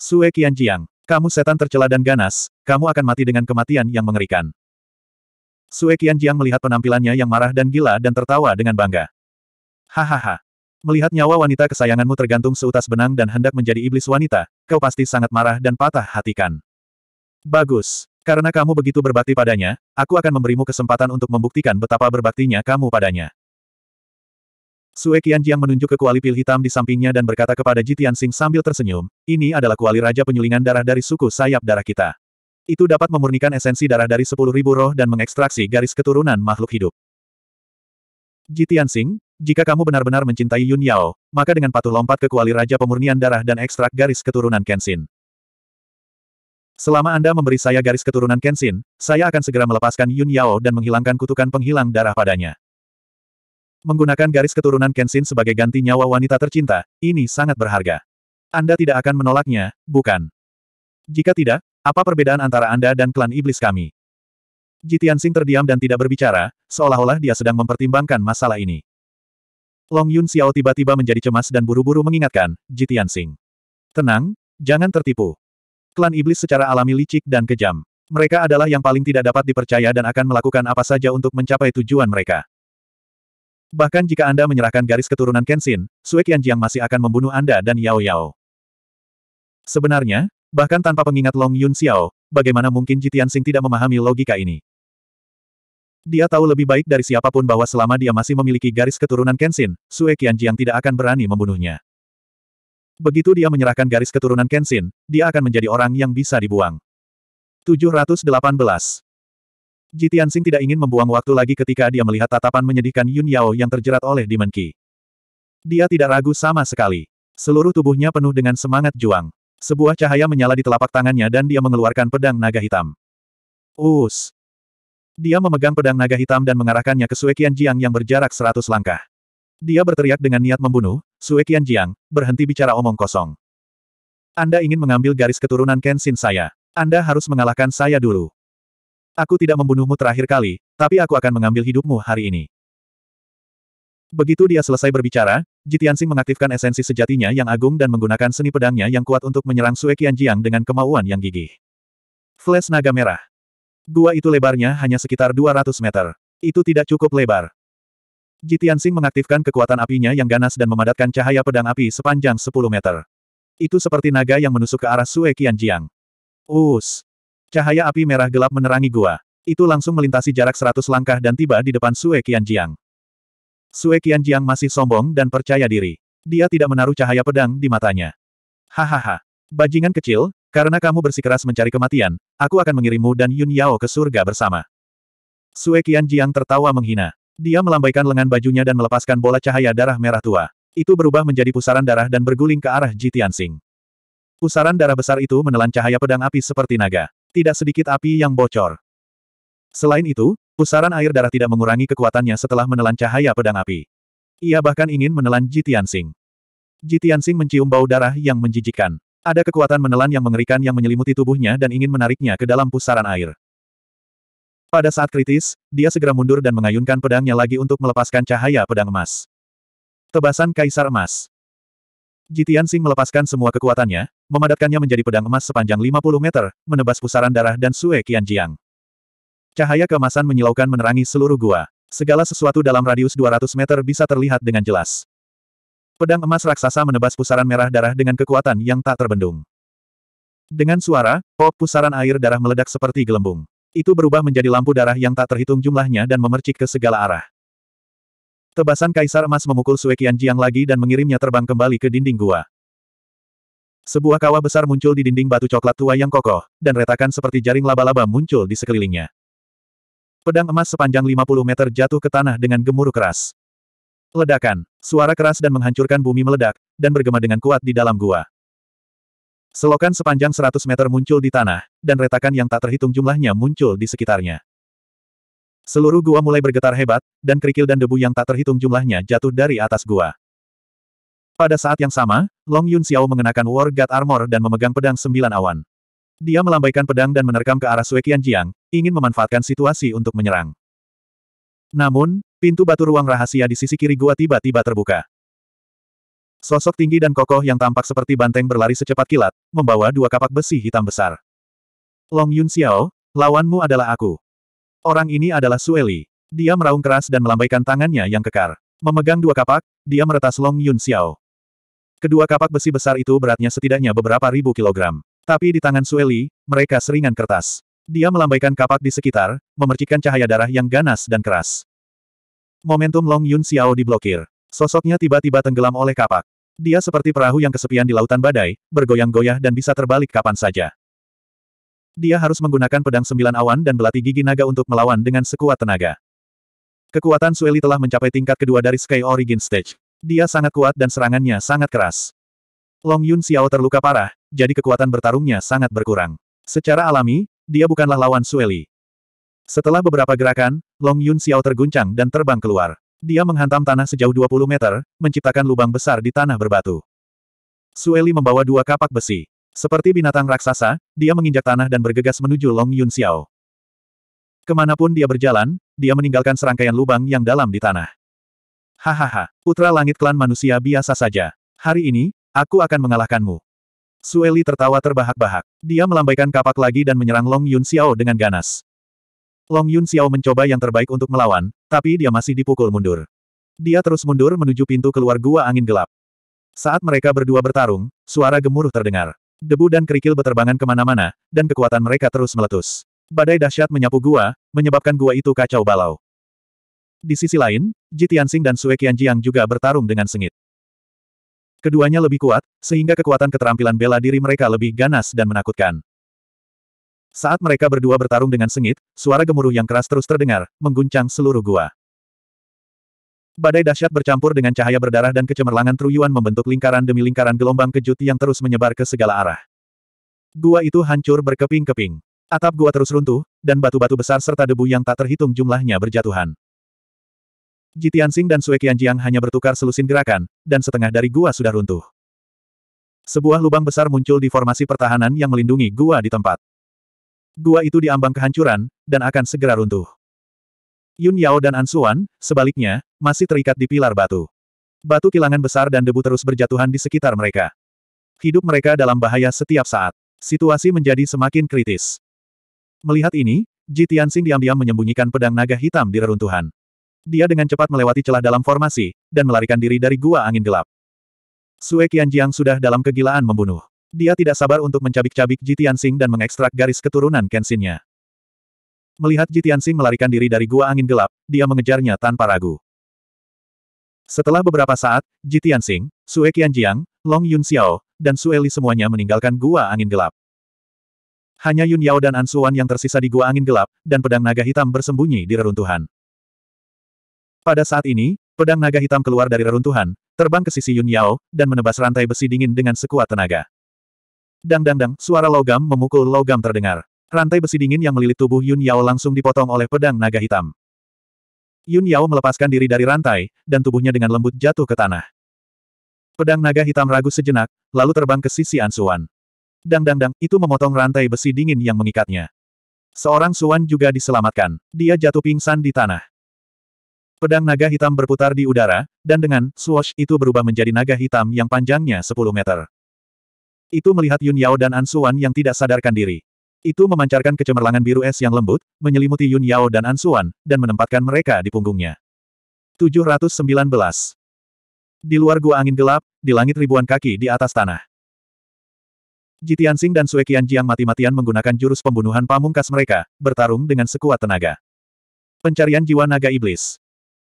Sue Qianjiang, kamu setan tercela dan ganas, kamu akan mati dengan kematian yang mengerikan. Sue Qianjiang melihat penampilannya yang marah dan gila dan tertawa dengan bangga. Hahaha. Melihat nyawa wanita kesayanganmu tergantung seutas benang dan hendak menjadi iblis wanita, kau pasti sangat marah dan patah hatikan. Bagus. Karena kamu begitu berbakti padanya, aku akan memberimu kesempatan untuk membuktikan betapa berbaktinya kamu padanya. Sue Qianjiang menunjuk ke kuali pil hitam di sampingnya dan berkata kepada Jitian Sing sambil tersenyum, ini adalah kuali raja penyulingan darah dari suku sayap darah kita. Itu dapat memurnikan esensi darah dari 10.000 roh dan mengekstraksi garis keturunan makhluk hidup. Jitian Sing, jika kamu benar-benar mencintai Yun Yao, maka dengan patuh lompat ke kuali raja pemurnian darah dan ekstrak garis keturunan Kenshin. Selama Anda memberi saya garis keturunan Kenshin, saya akan segera melepaskan Yun Yao dan menghilangkan kutukan penghilang darah padanya. Menggunakan garis keturunan Kenshin sebagai ganti nyawa wanita tercinta, ini sangat berharga. Anda tidak akan menolaknya, bukan? Jika tidak, apa perbedaan antara Anda dan klan iblis kami? Sing terdiam dan tidak berbicara, seolah-olah dia sedang mempertimbangkan masalah ini. Long Yun Xiao tiba-tiba menjadi cemas dan buru-buru mengingatkan, Sing. Tenang, jangan tertipu. Klan iblis secara alami licik dan kejam. Mereka adalah yang paling tidak dapat dipercaya dan akan melakukan apa saja untuk mencapai tujuan mereka. Bahkan jika Anda menyerahkan garis keturunan Kenshin, Sui Qianjiang masih akan membunuh Anda dan Yao Yao. Sebenarnya, bahkan tanpa pengingat Long Yun Xiao, bagaimana mungkin Jitian Sing tidak memahami logika ini? Dia tahu lebih baik dari siapapun bahwa selama dia masih memiliki garis keturunan Kenshin, Sui Qianjiang tidak akan berani membunuhnya. Begitu dia menyerahkan garis keturunan Kenshin, dia akan menjadi orang yang bisa dibuang. 718. Ji Tianxing tidak ingin membuang waktu lagi ketika dia melihat tatapan menyedihkan Yun Yao yang terjerat oleh Demon Qi. Dia tidak ragu sama sekali. Seluruh tubuhnya penuh dengan semangat juang. Sebuah cahaya menyala di telapak tangannya dan dia mengeluarkan pedang naga hitam. Us! Dia memegang pedang naga hitam dan mengarahkannya ke Suekian Jiang yang berjarak seratus langkah. Dia berteriak dengan niat membunuh, Suekian Jiang, berhenti bicara omong kosong. Anda ingin mengambil garis keturunan Kenshin saya. Anda harus mengalahkan saya dulu. Aku tidak membunuhmu terakhir kali, tapi aku akan mengambil hidupmu hari ini. Begitu dia selesai berbicara, Jitiansing mengaktifkan esensi sejatinya yang agung dan menggunakan seni pedangnya yang kuat untuk menyerang Sue Qianjiang dengan kemauan yang gigih. Flash naga merah. Gua itu lebarnya hanya sekitar 200 meter. Itu tidak cukup lebar. Jitiansing mengaktifkan kekuatan apinya yang ganas dan memadatkan cahaya pedang api sepanjang 10 meter. Itu seperti naga yang menusuk ke arah Sue Qianjiang. Us! Cahaya api merah gelap menerangi gua. Itu langsung melintasi jarak seratus langkah dan tiba di depan Sue Qianjiang. Sue Qianjiang masih sombong dan percaya diri. Dia tidak menaruh cahaya pedang di matanya. Hahaha. Bajingan kecil, karena kamu bersikeras mencari kematian, aku akan mengirimmu dan Yun Yao ke surga bersama. Sue Qianjiang tertawa menghina. Dia melambaikan lengan bajunya dan melepaskan bola cahaya darah merah tua. Itu berubah menjadi pusaran darah dan berguling ke arah Ji Tianxing. Pusaran darah besar itu menelan cahaya pedang api seperti naga. Tidak sedikit api yang bocor. Selain itu, pusaran air darah tidak mengurangi kekuatannya setelah menelan cahaya pedang api. Ia bahkan ingin menelan Jitian Sing. mencium bau darah yang menjijikan. Ada kekuatan menelan yang mengerikan yang menyelimuti tubuhnya dan ingin menariknya ke dalam pusaran air. Pada saat kritis, dia segera mundur dan mengayunkan pedangnya lagi untuk melepaskan cahaya pedang emas. Tebasan Kaisar Emas Jitian Sing melepaskan semua kekuatannya, memadatkannya menjadi pedang emas sepanjang 50 meter, menebas pusaran darah dan Sue Qianjiang. Cahaya kemasan menyilaukan menerangi seluruh gua. Segala sesuatu dalam radius 200 meter bisa terlihat dengan jelas. Pedang emas raksasa menebas pusaran merah darah dengan kekuatan yang tak terbendung. Dengan suara, pop pusaran air darah meledak seperti gelembung. Itu berubah menjadi lampu darah yang tak terhitung jumlahnya dan memercik ke segala arah. Tebasan kaisar emas memukul Suekian Jiang lagi dan mengirimnya terbang kembali ke dinding gua. Sebuah kawah besar muncul di dinding batu coklat tua yang kokoh, dan retakan seperti jaring laba-laba muncul di sekelilingnya. Pedang emas sepanjang 50 meter jatuh ke tanah dengan gemuruh keras. Ledakan, suara keras dan menghancurkan bumi meledak, dan bergema dengan kuat di dalam gua. Selokan sepanjang 100 meter muncul di tanah, dan retakan yang tak terhitung jumlahnya muncul di sekitarnya. Seluruh gua mulai bergetar hebat, dan kerikil dan debu yang tak terhitung jumlahnya jatuh dari atas gua. Pada saat yang sama, Long Yun Xiao mengenakan War God Armor dan memegang pedang sembilan awan. Dia melambaikan pedang dan menerkam ke arah Sui Jiang, ingin memanfaatkan situasi untuk menyerang. Namun, pintu batu ruang rahasia di sisi kiri gua tiba-tiba terbuka. Sosok tinggi dan kokoh yang tampak seperti banteng berlari secepat kilat, membawa dua kapak besi hitam besar. Long Yun Xiao, lawanmu adalah aku. Orang ini adalah Sueli. Dia meraung keras dan melambaikan tangannya yang kekar. Memegang dua kapak, dia meretas Long Yun Xiao. Kedua kapak besi besar itu beratnya setidaknya beberapa ribu kilogram. Tapi di tangan Sueli, mereka seringan kertas. Dia melambaikan kapak di sekitar, memercikkan cahaya darah yang ganas dan keras. Momentum Long Yun Xiao diblokir. Sosoknya tiba-tiba tenggelam oleh kapak. Dia seperti perahu yang kesepian di lautan badai, bergoyang-goyah dan bisa terbalik kapan saja. Dia harus menggunakan pedang sembilan awan dan belati gigi naga untuk melawan dengan sekuat tenaga. Kekuatan Sueli telah mencapai tingkat kedua dari Sky Origin Stage. Dia sangat kuat dan serangannya sangat keras. Long Yun Xiao terluka parah, jadi kekuatan bertarungnya sangat berkurang. Secara alami, dia bukanlah lawan Sueli. Setelah beberapa gerakan, Long Yun Xiao terguncang dan terbang keluar. Dia menghantam tanah sejauh 20 meter, menciptakan lubang besar di tanah berbatu. Sueli membawa dua kapak besi. Seperti binatang raksasa, dia menginjak tanah dan bergegas menuju Long Yun Xiao. Kemanapun dia berjalan, dia meninggalkan serangkaian lubang yang dalam di tanah. Hahaha, putra langit klan manusia biasa saja. Hari ini, aku akan mengalahkanmu. Sueli tertawa terbahak-bahak. Dia melambaikan kapak lagi dan menyerang Long Yun Xiao dengan ganas. Long Yun Xiao mencoba yang terbaik untuk melawan, tapi dia masih dipukul mundur. Dia terus mundur menuju pintu keluar gua angin gelap. Saat mereka berdua bertarung, suara gemuruh terdengar. Debu dan kerikil berterbangan kemana-mana, dan kekuatan mereka terus meletus. Badai dahsyat menyapu gua, menyebabkan gua itu kacau balau. Di sisi lain, Ji Tianxing dan Sue Qianjiang juga bertarung dengan sengit. Keduanya lebih kuat, sehingga kekuatan keterampilan bela diri mereka lebih ganas dan menakutkan. Saat mereka berdua bertarung dengan sengit, suara gemuruh yang keras terus terdengar, mengguncang seluruh gua. Badai dahsyat bercampur dengan cahaya berdarah dan kecemerlangan Truyuan membentuk lingkaran demi lingkaran gelombang kejut yang terus menyebar ke segala arah. Gua itu hancur berkeping-keping. Atap gua terus runtuh, dan batu-batu besar serta debu yang tak terhitung jumlahnya berjatuhan. Jitiansing dan Sue Qianjiang hanya bertukar selusin gerakan, dan setengah dari gua sudah runtuh. Sebuah lubang besar muncul di formasi pertahanan yang melindungi gua di tempat. Gua itu diambang kehancuran, dan akan segera runtuh. Yun Yao dan An sebaliknya, masih terikat di pilar batu. Batu kilangan besar dan debu terus berjatuhan di sekitar mereka. Hidup mereka dalam bahaya setiap saat. Situasi menjadi semakin kritis. Melihat ini, Ji Tianxing diam-diam menyembunyikan pedang naga hitam di reruntuhan. Dia dengan cepat melewati celah dalam formasi, dan melarikan diri dari gua angin gelap. Sue Qianjiang sudah dalam kegilaan membunuh. Dia tidak sabar untuk mencabik-cabik Ji Tianxing dan mengekstrak garis keturunan Kenshin-nya. Melihat Jitiansing melarikan diri dari gua angin gelap, dia mengejarnya tanpa ragu. Setelah beberapa saat, Jitiansing, Sue Qianjiang, Long Yun Xiao, dan Sue Li semuanya meninggalkan gua angin gelap. Hanya Yun Yao dan An Suan yang tersisa di gua angin gelap, dan pedang naga hitam bersembunyi di reruntuhan. Pada saat ini, pedang naga hitam keluar dari reruntuhan, terbang ke sisi Yun Yao, dan menebas rantai besi dingin dengan sekuat tenaga. Dang dang dang, suara logam memukul logam terdengar. Rantai besi dingin yang melilit tubuh Yun Yao langsung dipotong oleh pedang naga hitam. Yun Yao melepaskan diri dari rantai, dan tubuhnya dengan lembut jatuh ke tanah. Pedang naga hitam ragu sejenak, lalu terbang ke sisi Ansuan. Dang-dang-dang, itu memotong rantai besi dingin yang mengikatnya. Seorang Suan juga diselamatkan. Dia jatuh pingsan di tanah. Pedang naga hitam berputar di udara, dan dengan swash itu berubah menjadi naga hitam yang panjangnya 10 meter. Itu melihat Yun Yao dan Ansuan yang tidak sadarkan diri. Itu memancarkan kecemerlangan biru es yang lembut, menyelimuti Yun Yao dan Ansuan, dan menempatkan mereka di punggungnya. 719. Di luar gua angin gelap, di langit ribuan kaki di atas tanah. Jitiansing dan Sue Jiang mati-matian menggunakan jurus pembunuhan pamungkas mereka, bertarung dengan sekuat tenaga. Pencarian jiwa naga iblis.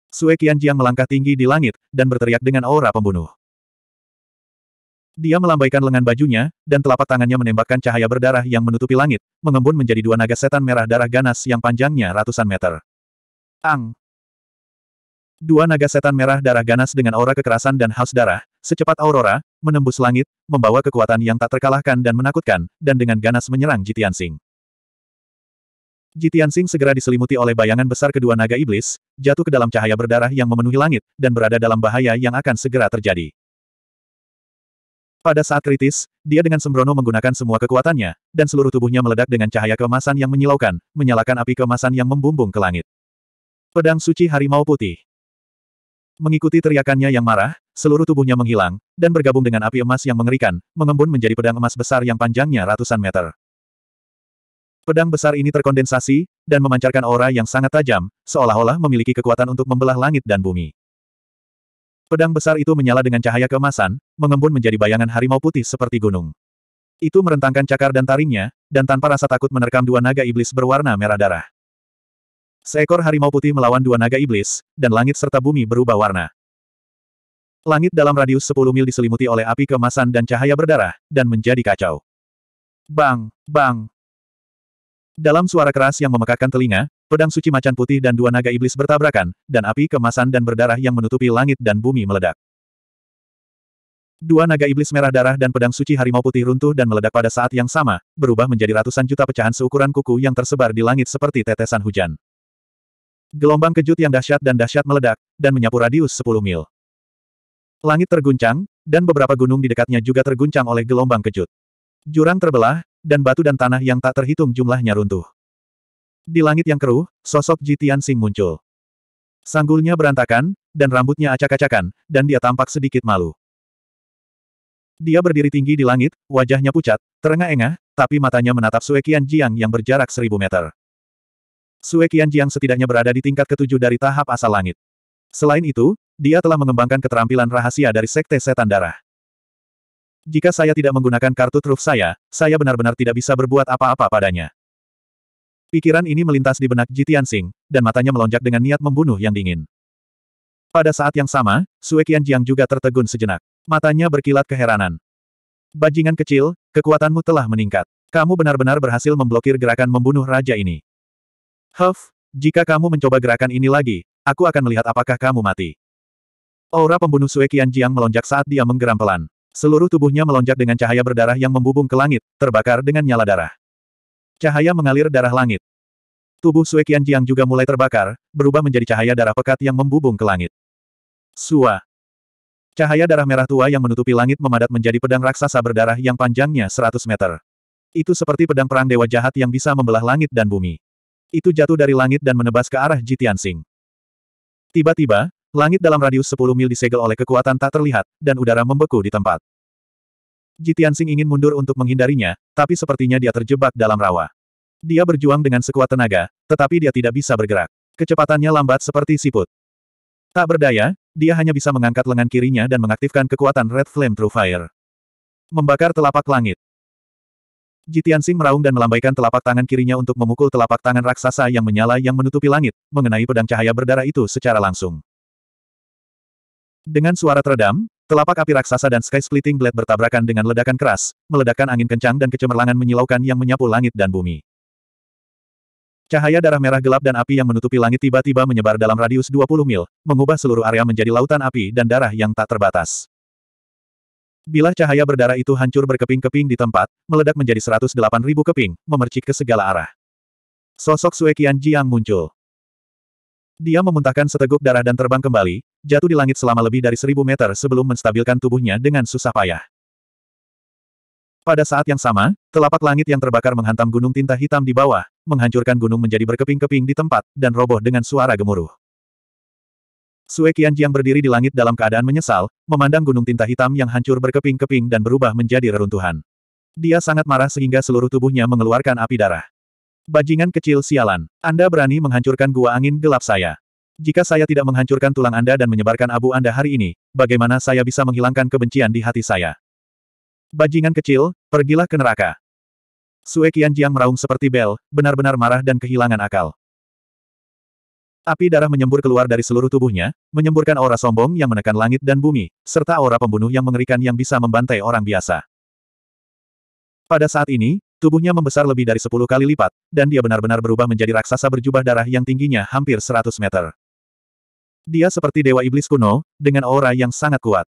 Sue Jiang melangkah tinggi di langit, dan berteriak dengan aura pembunuh. Dia melambaikan lengan bajunya, dan telapak tangannya menembakkan cahaya berdarah yang menutupi langit, mengembun menjadi dua naga setan merah darah ganas yang panjangnya ratusan meter. Ang! Dua naga setan merah darah ganas dengan aura kekerasan dan haus darah, secepat aurora, menembus langit, membawa kekuatan yang tak terkalahkan dan menakutkan, dan dengan ganas menyerang Jitian Sing. Jitian Sing segera diselimuti oleh bayangan besar kedua naga iblis, jatuh ke dalam cahaya berdarah yang memenuhi langit, dan berada dalam bahaya yang akan segera terjadi. Pada saat kritis, dia dengan sembrono menggunakan semua kekuatannya, dan seluruh tubuhnya meledak dengan cahaya kemasan yang menyilaukan, menyalakan api kemasan yang membumbung ke langit. Pedang Suci Harimau Putih Mengikuti teriakannya yang marah, seluruh tubuhnya menghilang, dan bergabung dengan api emas yang mengerikan, mengembun menjadi pedang emas besar yang panjangnya ratusan meter. Pedang besar ini terkondensasi, dan memancarkan aura yang sangat tajam, seolah-olah memiliki kekuatan untuk membelah langit dan bumi. Pedang besar itu menyala dengan cahaya keemasan, mengembun menjadi bayangan harimau putih seperti gunung. Itu merentangkan cakar dan taringnya, dan tanpa rasa takut menerkam dua naga iblis berwarna merah darah. Seekor harimau putih melawan dua naga iblis, dan langit serta bumi berubah warna. Langit dalam radius 10 mil diselimuti oleh api kemasan dan cahaya berdarah, dan menjadi kacau. Bang, bang. Dalam suara keras yang memekakkan telinga, Pedang suci macan putih dan dua naga iblis bertabrakan, dan api kemasan dan berdarah yang menutupi langit dan bumi meledak. Dua naga iblis merah darah dan pedang suci harimau putih runtuh dan meledak pada saat yang sama, berubah menjadi ratusan juta pecahan seukuran kuku yang tersebar di langit seperti tetesan hujan. Gelombang kejut yang dahsyat dan dahsyat meledak, dan menyapu radius 10 mil. Langit terguncang, dan beberapa gunung di dekatnya juga terguncang oleh gelombang kejut. Jurang terbelah, dan batu dan tanah yang tak terhitung jumlahnya runtuh. Di langit yang keruh, sosok Jitian Sing muncul. Sanggulnya berantakan, dan rambutnya acak-acakan, dan dia tampak sedikit malu. Dia berdiri tinggi di langit, wajahnya pucat, terengah-engah, tapi matanya menatap Sue Jiang yang berjarak seribu meter. Sue Jiang setidaknya berada di tingkat ketujuh dari tahap asal langit. Selain itu, dia telah mengembangkan keterampilan rahasia dari Sekte Setan Darah. Jika saya tidak menggunakan kartu truf saya, saya benar-benar tidak bisa berbuat apa-apa padanya. Pikiran ini melintas di benak Jitian Sing, dan matanya melonjak dengan niat membunuh yang dingin. Pada saat yang sama, Sue Qianjiang juga tertegun sejenak. Matanya berkilat keheranan. Bajingan kecil, kekuatanmu telah meningkat. Kamu benar-benar berhasil memblokir gerakan membunuh raja ini. Huff, jika kamu mencoba gerakan ini lagi, aku akan melihat apakah kamu mati. Aura pembunuh Sue Qianjiang melonjak saat dia menggeram pelan. Seluruh tubuhnya melonjak dengan cahaya berdarah yang membubung ke langit, terbakar dengan nyala darah. Cahaya mengalir darah langit. Tubuh Sue Qianjiang juga mulai terbakar, berubah menjadi cahaya darah pekat yang membubung ke langit. Sua. Cahaya darah merah tua yang menutupi langit memadat menjadi pedang raksasa berdarah yang panjangnya 100 meter. Itu seperti pedang perang dewa jahat yang bisa membelah langit dan bumi. Itu jatuh dari langit dan menebas ke arah Jitian Sing. Tiba-tiba, langit dalam radius 10 mil disegel oleh kekuatan tak terlihat, dan udara membeku di tempat. Jitian Jitiansing ingin mundur untuk menghindarinya, tapi sepertinya dia terjebak dalam rawa. Dia berjuang dengan sekuat tenaga, tetapi dia tidak bisa bergerak. Kecepatannya lambat seperti siput. Tak berdaya, dia hanya bisa mengangkat lengan kirinya dan mengaktifkan kekuatan Red Flame True Fire. Membakar telapak langit. Jitian Jitiansing meraung dan melambaikan telapak tangan kirinya untuk memukul telapak tangan raksasa yang menyala yang menutupi langit, mengenai pedang cahaya berdarah itu secara langsung. Dengan suara teredam, Telapak api raksasa dan Sky Splitting Blade bertabrakan dengan ledakan keras, meledakkan angin kencang dan kecemerlangan menyilaukan yang menyapu langit dan bumi. Cahaya darah merah gelap dan api yang menutupi langit tiba-tiba menyebar dalam radius 20 mil, mengubah seluruh area menjadi lautan api dan darah yang tak terbatas. Bila cahaya berdarah itu hancur berkeping-keping di tempat, meledak menjadi 108.000 keping, memercik ke segala arah. Sosok Sue Qian Jiang muncul. Dia memuntahkan seteguk darah dan terbang kembali, jatuh di langit selama lebih dari seribu meter sebelum menstabilkan tubuhnya dengan susah payah. Pada saat yang sama, telapak langit yang terbakar menghantam gunung tinta hitam di bawah, menghancurkan gunung menjadi berkeping-keping di tempat, dan roboh dengan suara gemuruh. Sue Qianjiang berdiri di langit dalam keadaan menyesal, memandang gunung tinta hitam yang hancur berkeping-keping dan berubah menjadi reruntuhan. Dia sangat marah sehingga seluruh tubuhnya mengeluarkan api darah. Bajingan kecil sialan. Anda berani menghancurkan gua angin gelap saya. Jika saya tidak menghancurkan tulang Anda dan menyebarkan abu Anda hari ini, bagaimana saya bisa menghilangkan kebencian di hati saya? Bajingan kecil, pergilah ke neraka. Sue Qianjiang meraung seperti bel, benar-benar marah dan kehilangan akal. Api darah menyembur keluar dari seluruh tubuhnya, menyemburkan aura sombong yang menekan langit dan bumi, serta aura pembunuh yang mengerikan yang bisa membantai orang biasa. Pada saat ini, Tubuhnya membesar lebih dari 10 kali lipat, dan dia benar-benar berubah menjadi raksasa berjubah darah yang tingginya hampir 100 meter. Dia seperti dewa iblis kuno, dengan aura yang sangat kuat.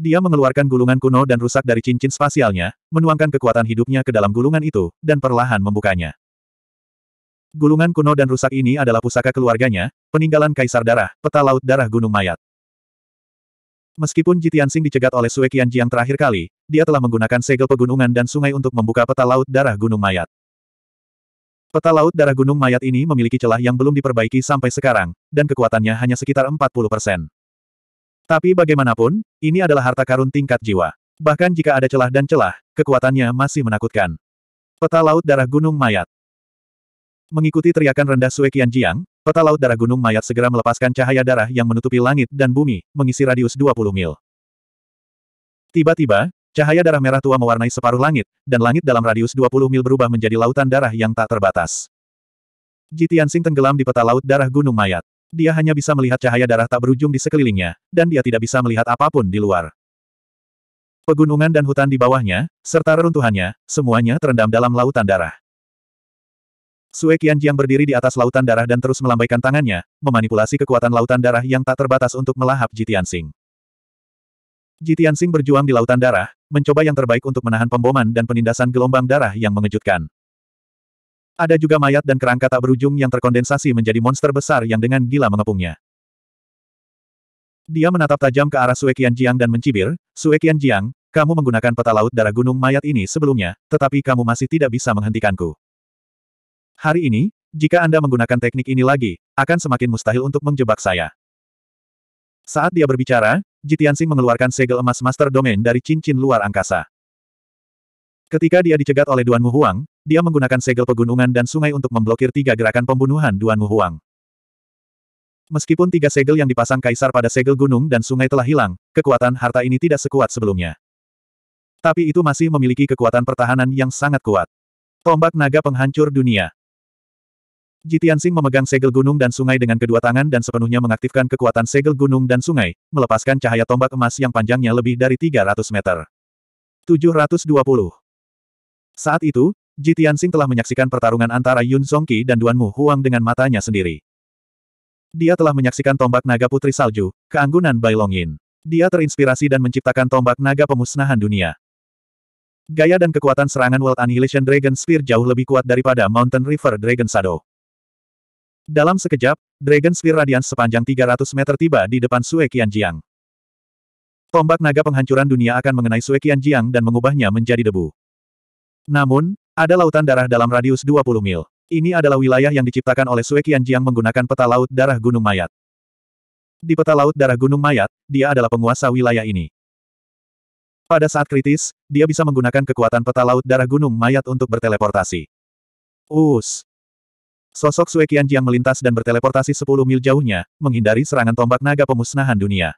Dia mengeluarkan gulungan kuno dan rusak dari cincin spasialnya, menuangkan kekuatan hidupnya ke dalam gulungan itu, dan perlahan membukanya. Gulungan kuno dan rusak ini adalah pusaka keluarganya, peninggalan kaisar darah, peta laut darah gunung mayat. Meskipun Jitian Sing dicegat oleh Sue Jiang terakhir kali, dia telah menggunakan segel pegunungan dan sungai untuk membuka peta laut darah gunung mayat. Peta laut darah gunung mayat ini memiliki celah yang belum diperbaiki sampai sekarang, dan kekuatannya hanya sekitar 40 persen. Tapi bagaimanapun, ini adalah harta karun tingkat jiwa. Bahkan jika ada celah dan celah, kekuatannya masih menakutkan. Peta laut darah gunung mayat. Mengikuti teriakan rendah Sue Jiang, peta laut darah gunung mayat segera melepaskan cahaya darah yang menutupi langit dan bumi, mengisi radius 20 mil. Tiba-tiba, cahaya darah merah tua mewarnai separuh langit, dan langit dalam radius 20 mil berubah menjadi lautan darah yang tak terbatas. Jitiansing tenggelam di peta laut darah gunung mayat. Dia hanya bisa melihat cahaya darah tak berujung di sekelilingnya, dan dia tidak bisa melihat apapun di luar. Pegunungan dan hutan di bawahnya, serta reruntuhannya, semuanya terendam dalam lautan darah. Sue Qianjiang berdiri di atas lautan darah dan terus melambaikan tangannya, memanipulasi kekuatan lautan darah yang tak terbatas untuk melahap Jitian Sing berjuang di lautan darah, mencoba yang terbaik untuk menahan pemboman dan penindasan gelombang darah yang mengejutkan. Ada juga mayat dan kerangka tak berujung yang terkondensasi menjadi monster besar yang dengan gila mengepungnya. Dia menatap tajam ke arah Sue Qianjiang dan mencibir, Sue Qianjiang, kamu menggunakan peta laut darah gunung mayat ini sebelumnya, tetapi kamu masih tidak bisa menghentikanku. Hari ini, jika Anda menggunakan teknik ini lagi, akan semakin mustahil untuk menjebak saya. Saat dia berbicara, Jitiansing mengeluarkan segel emas Master Domain dari cincin luar angkasa. Ketika dia dicegat oleh Duan Muhuang, dia menggunakan segel pegunungan dan sungai untuk memblokir tiga gerakan pembunuhan Duan Muhuang. Meskipun tiga segel yang dipasang kaisar pada segel gunung dan sungai telah hilang, kekuatan harta ini tidak sekuat sebelumnya. Tapi itu masih memiliki kekuatan pertahanan yang sangat kuat. Tombak naga penghancur dunia. Jitiansing memegang segel gunung dan sungai dengan kedua tangan dan sepenuhnya mengaktifkan kekuatan segel gunung dan sungai, melepaskan cahaya tombak emas yang panjangnya lebih dari 300 meter. 720. Saat itu, Jitiansing telah menyaksikan pertarungan antara Yun Songqi dan Duan Mu Huang dengan matanya sendiri. Dia telah menyaksikan tombak naga putri salju, keanggunan Bai Longyin. Dia terinspirasi dan menciptakan tombak naga pemusnahan dunia. Gaya dan kekuatan serangan World Annihilation Dragon Spear jauh lebih kuat daripada Mountain River Dragon Shadow. Dalam sekejap, Dragon Sphere Radiance sepanjang 300 meter tiba di depan Sue Jiang. Tombak naga penghancuran dunia akan mengenai Sue Jiang dan mengubahnya menjadi debu. Namun, ada lautan darah dalam radius 20 mil. Ini adalah wilayah yang diciptakan oleh Sue Jiang menggunakan peta laut darah Gunung Mayat. Di peta laut darah Gunung Mayat, dia adalah penguasa wilayah ini. Pada saat kritis, dia bisa menggunakan kekuatan peta laut darah Gunung Mayat untuk berteleportasi. Us, Sosok Sue Qianjiang melintas dan berteleportasi 10 mil jauhnya, menghindari serangan tombak naga pemusnahan dunia.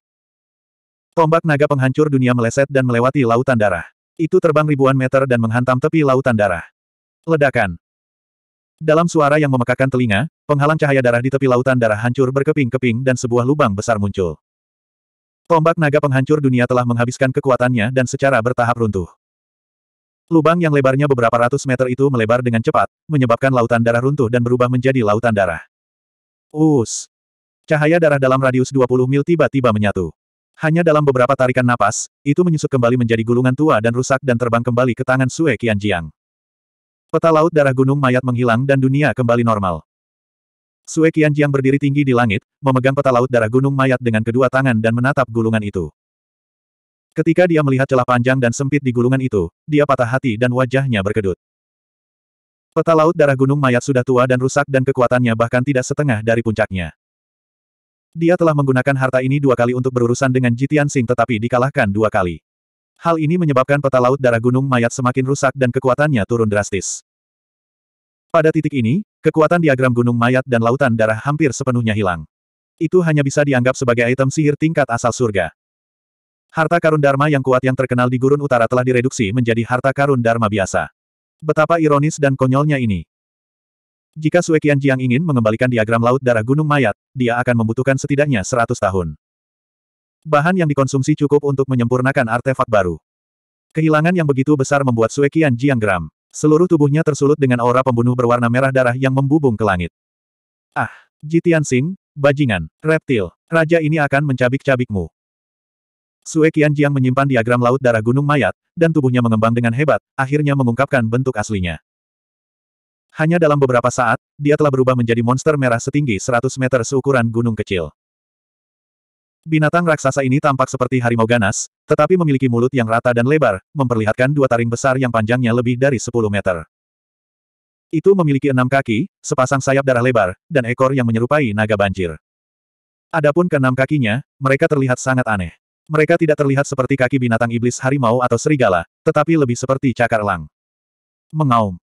Tombak naga penghancur dunia meleset dan melewati lautan darah. Itu terbang ribuan meter dan menghantam tepi lautan darah. Ledakan. Dalam suara yang memekakan telinga, penghalang cahaya darah di tepi lautan darah hancur berkeping-keping dan sebuah lubang besar muncul. Tombak naga penghancur dunia telah menghabiskan kekuatannya dan secara bertahap runtuh. Lubang yang lebarnya beberapa ratus meter itu melebar dengan cepat, menyebabkan lautan darah runtuh dan berubah menjadi lautan darah. Us. Cahaya darah dalam radius 20 mil tiba-tiba menyatu. Hanya dalam beberapa tarikan napas, itu menyusut kembali menjadi gulungan tua dan rusak dan terbang kembali ke tangan Sue Qianjiang. Peta laut darah gunung mayat menghilang dan dunia kembali normal. Sue Qianjiang berdiri tinggi di langit, memegang peta laut darah gunung mayat dengan kedua tangan dan menatap gulungan itu. Ketika dia melihat celah panjang dan sempit di gulungan itu, dia patah hati dan wajahnya berkedut. Peta laut darah gunung mayat sudah tua dan rusak dan kekuatannya bahkan tidak setengah dari puncaknya. Dia telah menggunakan harta ini dua kali untuk berurusan dengan Jitian Sing tetapi dikalahkan dua kali. Hal ini menyebabkan peta laut darah gunung mayat semakin rusak dan kekuatannya turun drastis. Pada titik ini, kekuatan diagram gunung mayat dan lautan darah hampir sepenuhnya hilang. Itu hanya bisa dianggap sebagai item sihir tingkat asal surga. Harta karun Dharma yang kuat yang terkenal di Gurun Utara telah direduksi menjadi harta karun Dharma biasa. Betapa ironis dan konyolnya ini. Jika Sue Jiang ingin mengembalikan diagram laut darah gunung mayat, dia akan membutuhkan setidaknya 100 tahun. Bahan yang dikonsumsi cukup untuk menyempurnakan artefak baru. Kehilangan yang begitu besar membuat Sue Jiang geram. Seluruh tubuhnya tersulut dengan aura pembunuh berwarna merah darah yang membubung ke langit. Ah, Jitian Sing, bajingan, reptil, raja ini akan mencabik-cabikmu. Sue Jiang menyimpan diagram laut darah gunung mayat, dan tubuhnya mengembang dengan hebat, akhirnya mengungkapkan bentuk aslinya. Hanya dalam beberapa saat, dia telah berubah menjadi monster merah setinggi 100 meter seukuran gunung kecil. Binatang raksasa ini tampak seperti harimau ganas, tetapi memiliki mulut yang rata dan lebar, memperlihatkan dua taring besar yang panjangnya lebih dari 10 meter. Itu memiliki enam kaki, sepasang sayap darah lebar, dan ekor yang menyerupai naga banjir. Adapun keenam kakinya, mereka terlihat sangat aneh. Mereka tidak terlihat seperti kaki binatang iblis harimau atau serigala, tetapi lebih seperti cakar elang. Mengaum.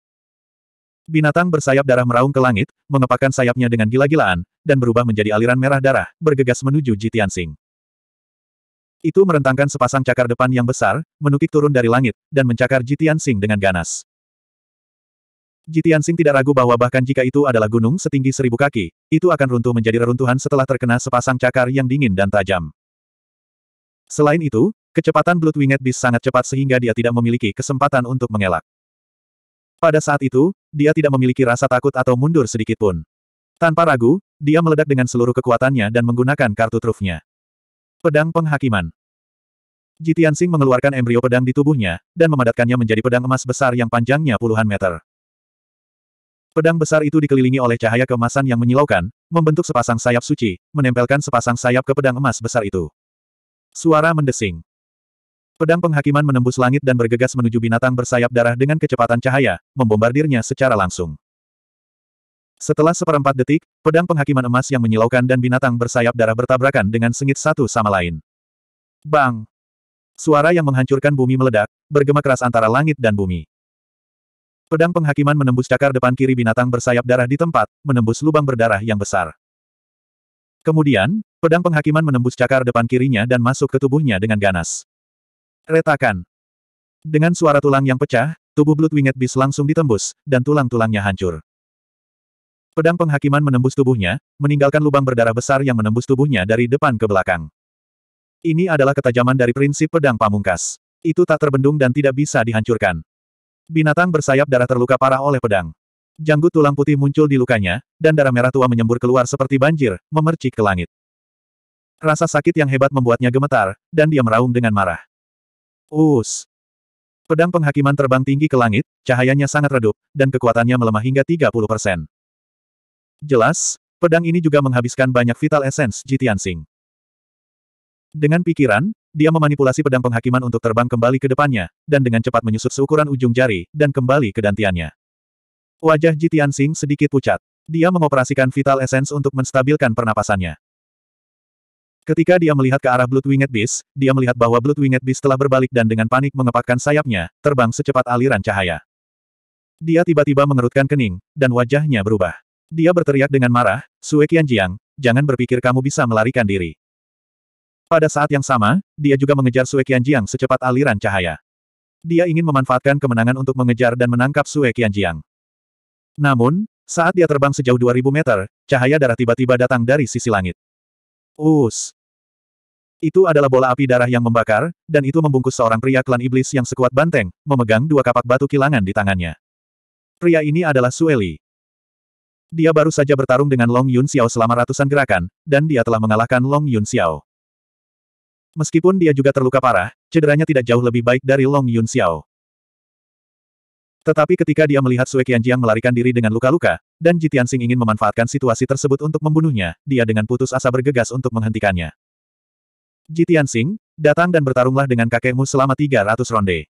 Binatang bersayap darah meraung ke langit, mengepakkan sayapnya dengan gila-gilaan, dan berubah menjadi aliran merah darah, bergegas menuju Jitian Sing. Itu merentangkan sepasang cakar depan yang besar, menukik turun dari langit, dan mencakar Jitian Sing dengan ganas. Jitian Sing tidak ragu bahwa bahkan jika itu adalah gunung setinggi seribu kaki, itu akan runtuh menjadi reruntuhan setelah terkena sepasang cakar yang dingin dan tajam. Selain itu, kecepatan Bloodwinged Beast sangat cepat sehingga dia tidak memiliki kesempatan untuk mengelak. Pada saat itu, dia tidak memiliki rasa takut atau mundur sedikit pun. Tanpa ragu, dia meledak dengan seluruh kekuatannya dan menggunakan kartu trufnya. Pedang Penghakiman Jitian Sing mengeluarkan embrio pedang di tubuhnya, dan memadatkannya menjadi pedang emas besar yang panjangnya puluhan meter. Pedang besar itu dikelilingi oleh cahaya keemasan yang menyilaukan, membentuk sepasang sayap suci, menempelkan sepasang sayap ke pedang emas besar itu. Suara mendesing. Pedang penghakiman menembus langit dan bergegas menuju binatang bersayap darah dengan kecepatan cahaya, membombardirnya secara langsung. Setelah seperempat detik, pedang penghakiman emas yang menyilaukan dan binatang bersayap darah bertabrakan dengan sengit satu sama lain. Bang! Suara yang menghancurkan bumi meledak, bergema keras antara langit dan bumi. Pedang penghakiman menembus cakar depan kiri binatang bersayap darah di tempat, menembus lubang berdarah yang besar. Kemudian, Pedang penghakiman menembus cakar depan kirinya dan masuk ke tubuhnya dengan ganas. Retakan. Dengan suara tulang yang pecah, tubuh Winged Beast langsung ditembus, dan tulang-tulangnya hancur. Pedang penghakiman menembus tubuhnya, meninggalkan lubang berdarah besar yang menembus tubuhnya dari depan ke belakang. Ini adalah ketajaman dari prinsip pedang pamungkas. Itu tak terbendung dan tidak bisa dihancurkan. Binatang bersayap darah terluka parah oleh pedang. Janggut tulang putih muncul di lukanya, dan darah merah tua menyembur keluar seperti banjir, memercik ke langit. Rasa sakit yang hebat membuatnya gemetar, dan dia meraung dengan marah. Us! Pedang penghakiman terbang tinggi ke langit, cahayanya sangat redup, dan kekuatannya melemah hingga 30%. Jelas, pedang ini juga menghabiskan banyak vital essence Jitian Sing. Dengan pikiran, dia memanipulasi pedang penghakiman untuk terbang kembali ke depannya, dan dengan cepat menyusut seukuran ujung jari, dan kembali ke dantiannya. Wajah Jitian Sing sedikit pucat. Dia mengoperasikan vital essence untuk menstabilkan pernapasannya. Ketika dia melihat ke arah Bloodwinged Beast, dia melihat bahwa Bloodwinged Beast telah berbalik dan dengan panik mengepakkan sayapnya, terbang secepat aliran cahaya. Dia tiba-tiba mengerutkan kening, dan wajahnya berubah. Dia berteriak dengan marah, Sue Qianjiang, jangan berpikir kamu bisa melarikan diri. Pada saat yang sama, dia juga mengejar Sue Qianjiang secepat aliran cahaya. Dia ingin memanfaatkan kemenangan untuk mengejar dan menangkap Sue Qianjiang. Namun, saat dia terbang sejauh 2000 meter, cahaya darah tiba-tiba datang dari sisi langit. Us! Itu adalah bola api darah yang membakar, dan itu membungkus seorang pria klan iblis yang sekuat banteng, memegang dua kapak batu kilangan di tangannya. Pria ini adalah Sueli. Dia baru saja bertarung dengan Long Yun Xiao selama ratusan gerakan, dan dia telah mengalahkan Long Yun Xiao. Meskipun dia juga terluka parah, cederanya tidak jauh lebih baik dari Long Yun Xiao. Tetapi ketika dia melihat Sue Qianjiang melarikan diri dengan luka-luka, dan Jitiansing ingin memanfaatkan situasi tersebut untuk membunuhnya, dia dengan putus asa bergegas untuk menghentikannya. Jitian Sing, datang dan bertarunglah dengan kakekmu selama 300 ronde.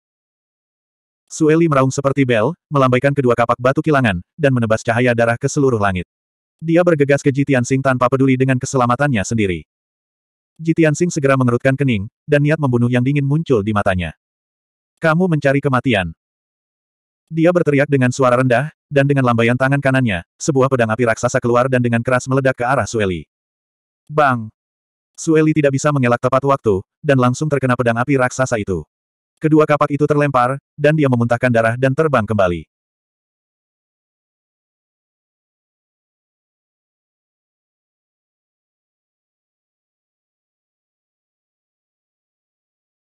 Sueli meraung seperti bel, melambaikan kedua kapak batu kilangan, dan menebas cahaya darah ke seluruh langit. Dia bergegas ke Jitian Sing tanpa peduli dengan keselamatannya sendiri. Jitian Sing segera mengerutkan kening, dan niat membunuh yang dingin muncul di matanya. Kamu mencari kematian. Dia berteriak dengan suara rendah, dan dengan lambaian tangan kanannya, sebuah pedang api raksasa keluar dan dengan keras meledak ke arah Sueli. Bang! Sueli tidak bisa mengelak tepat waktu, dan langsung terkena pedang api raksasa itu. Kedua kapak itu terlempar, dan dia memuntahkan darah dan terbang kembali.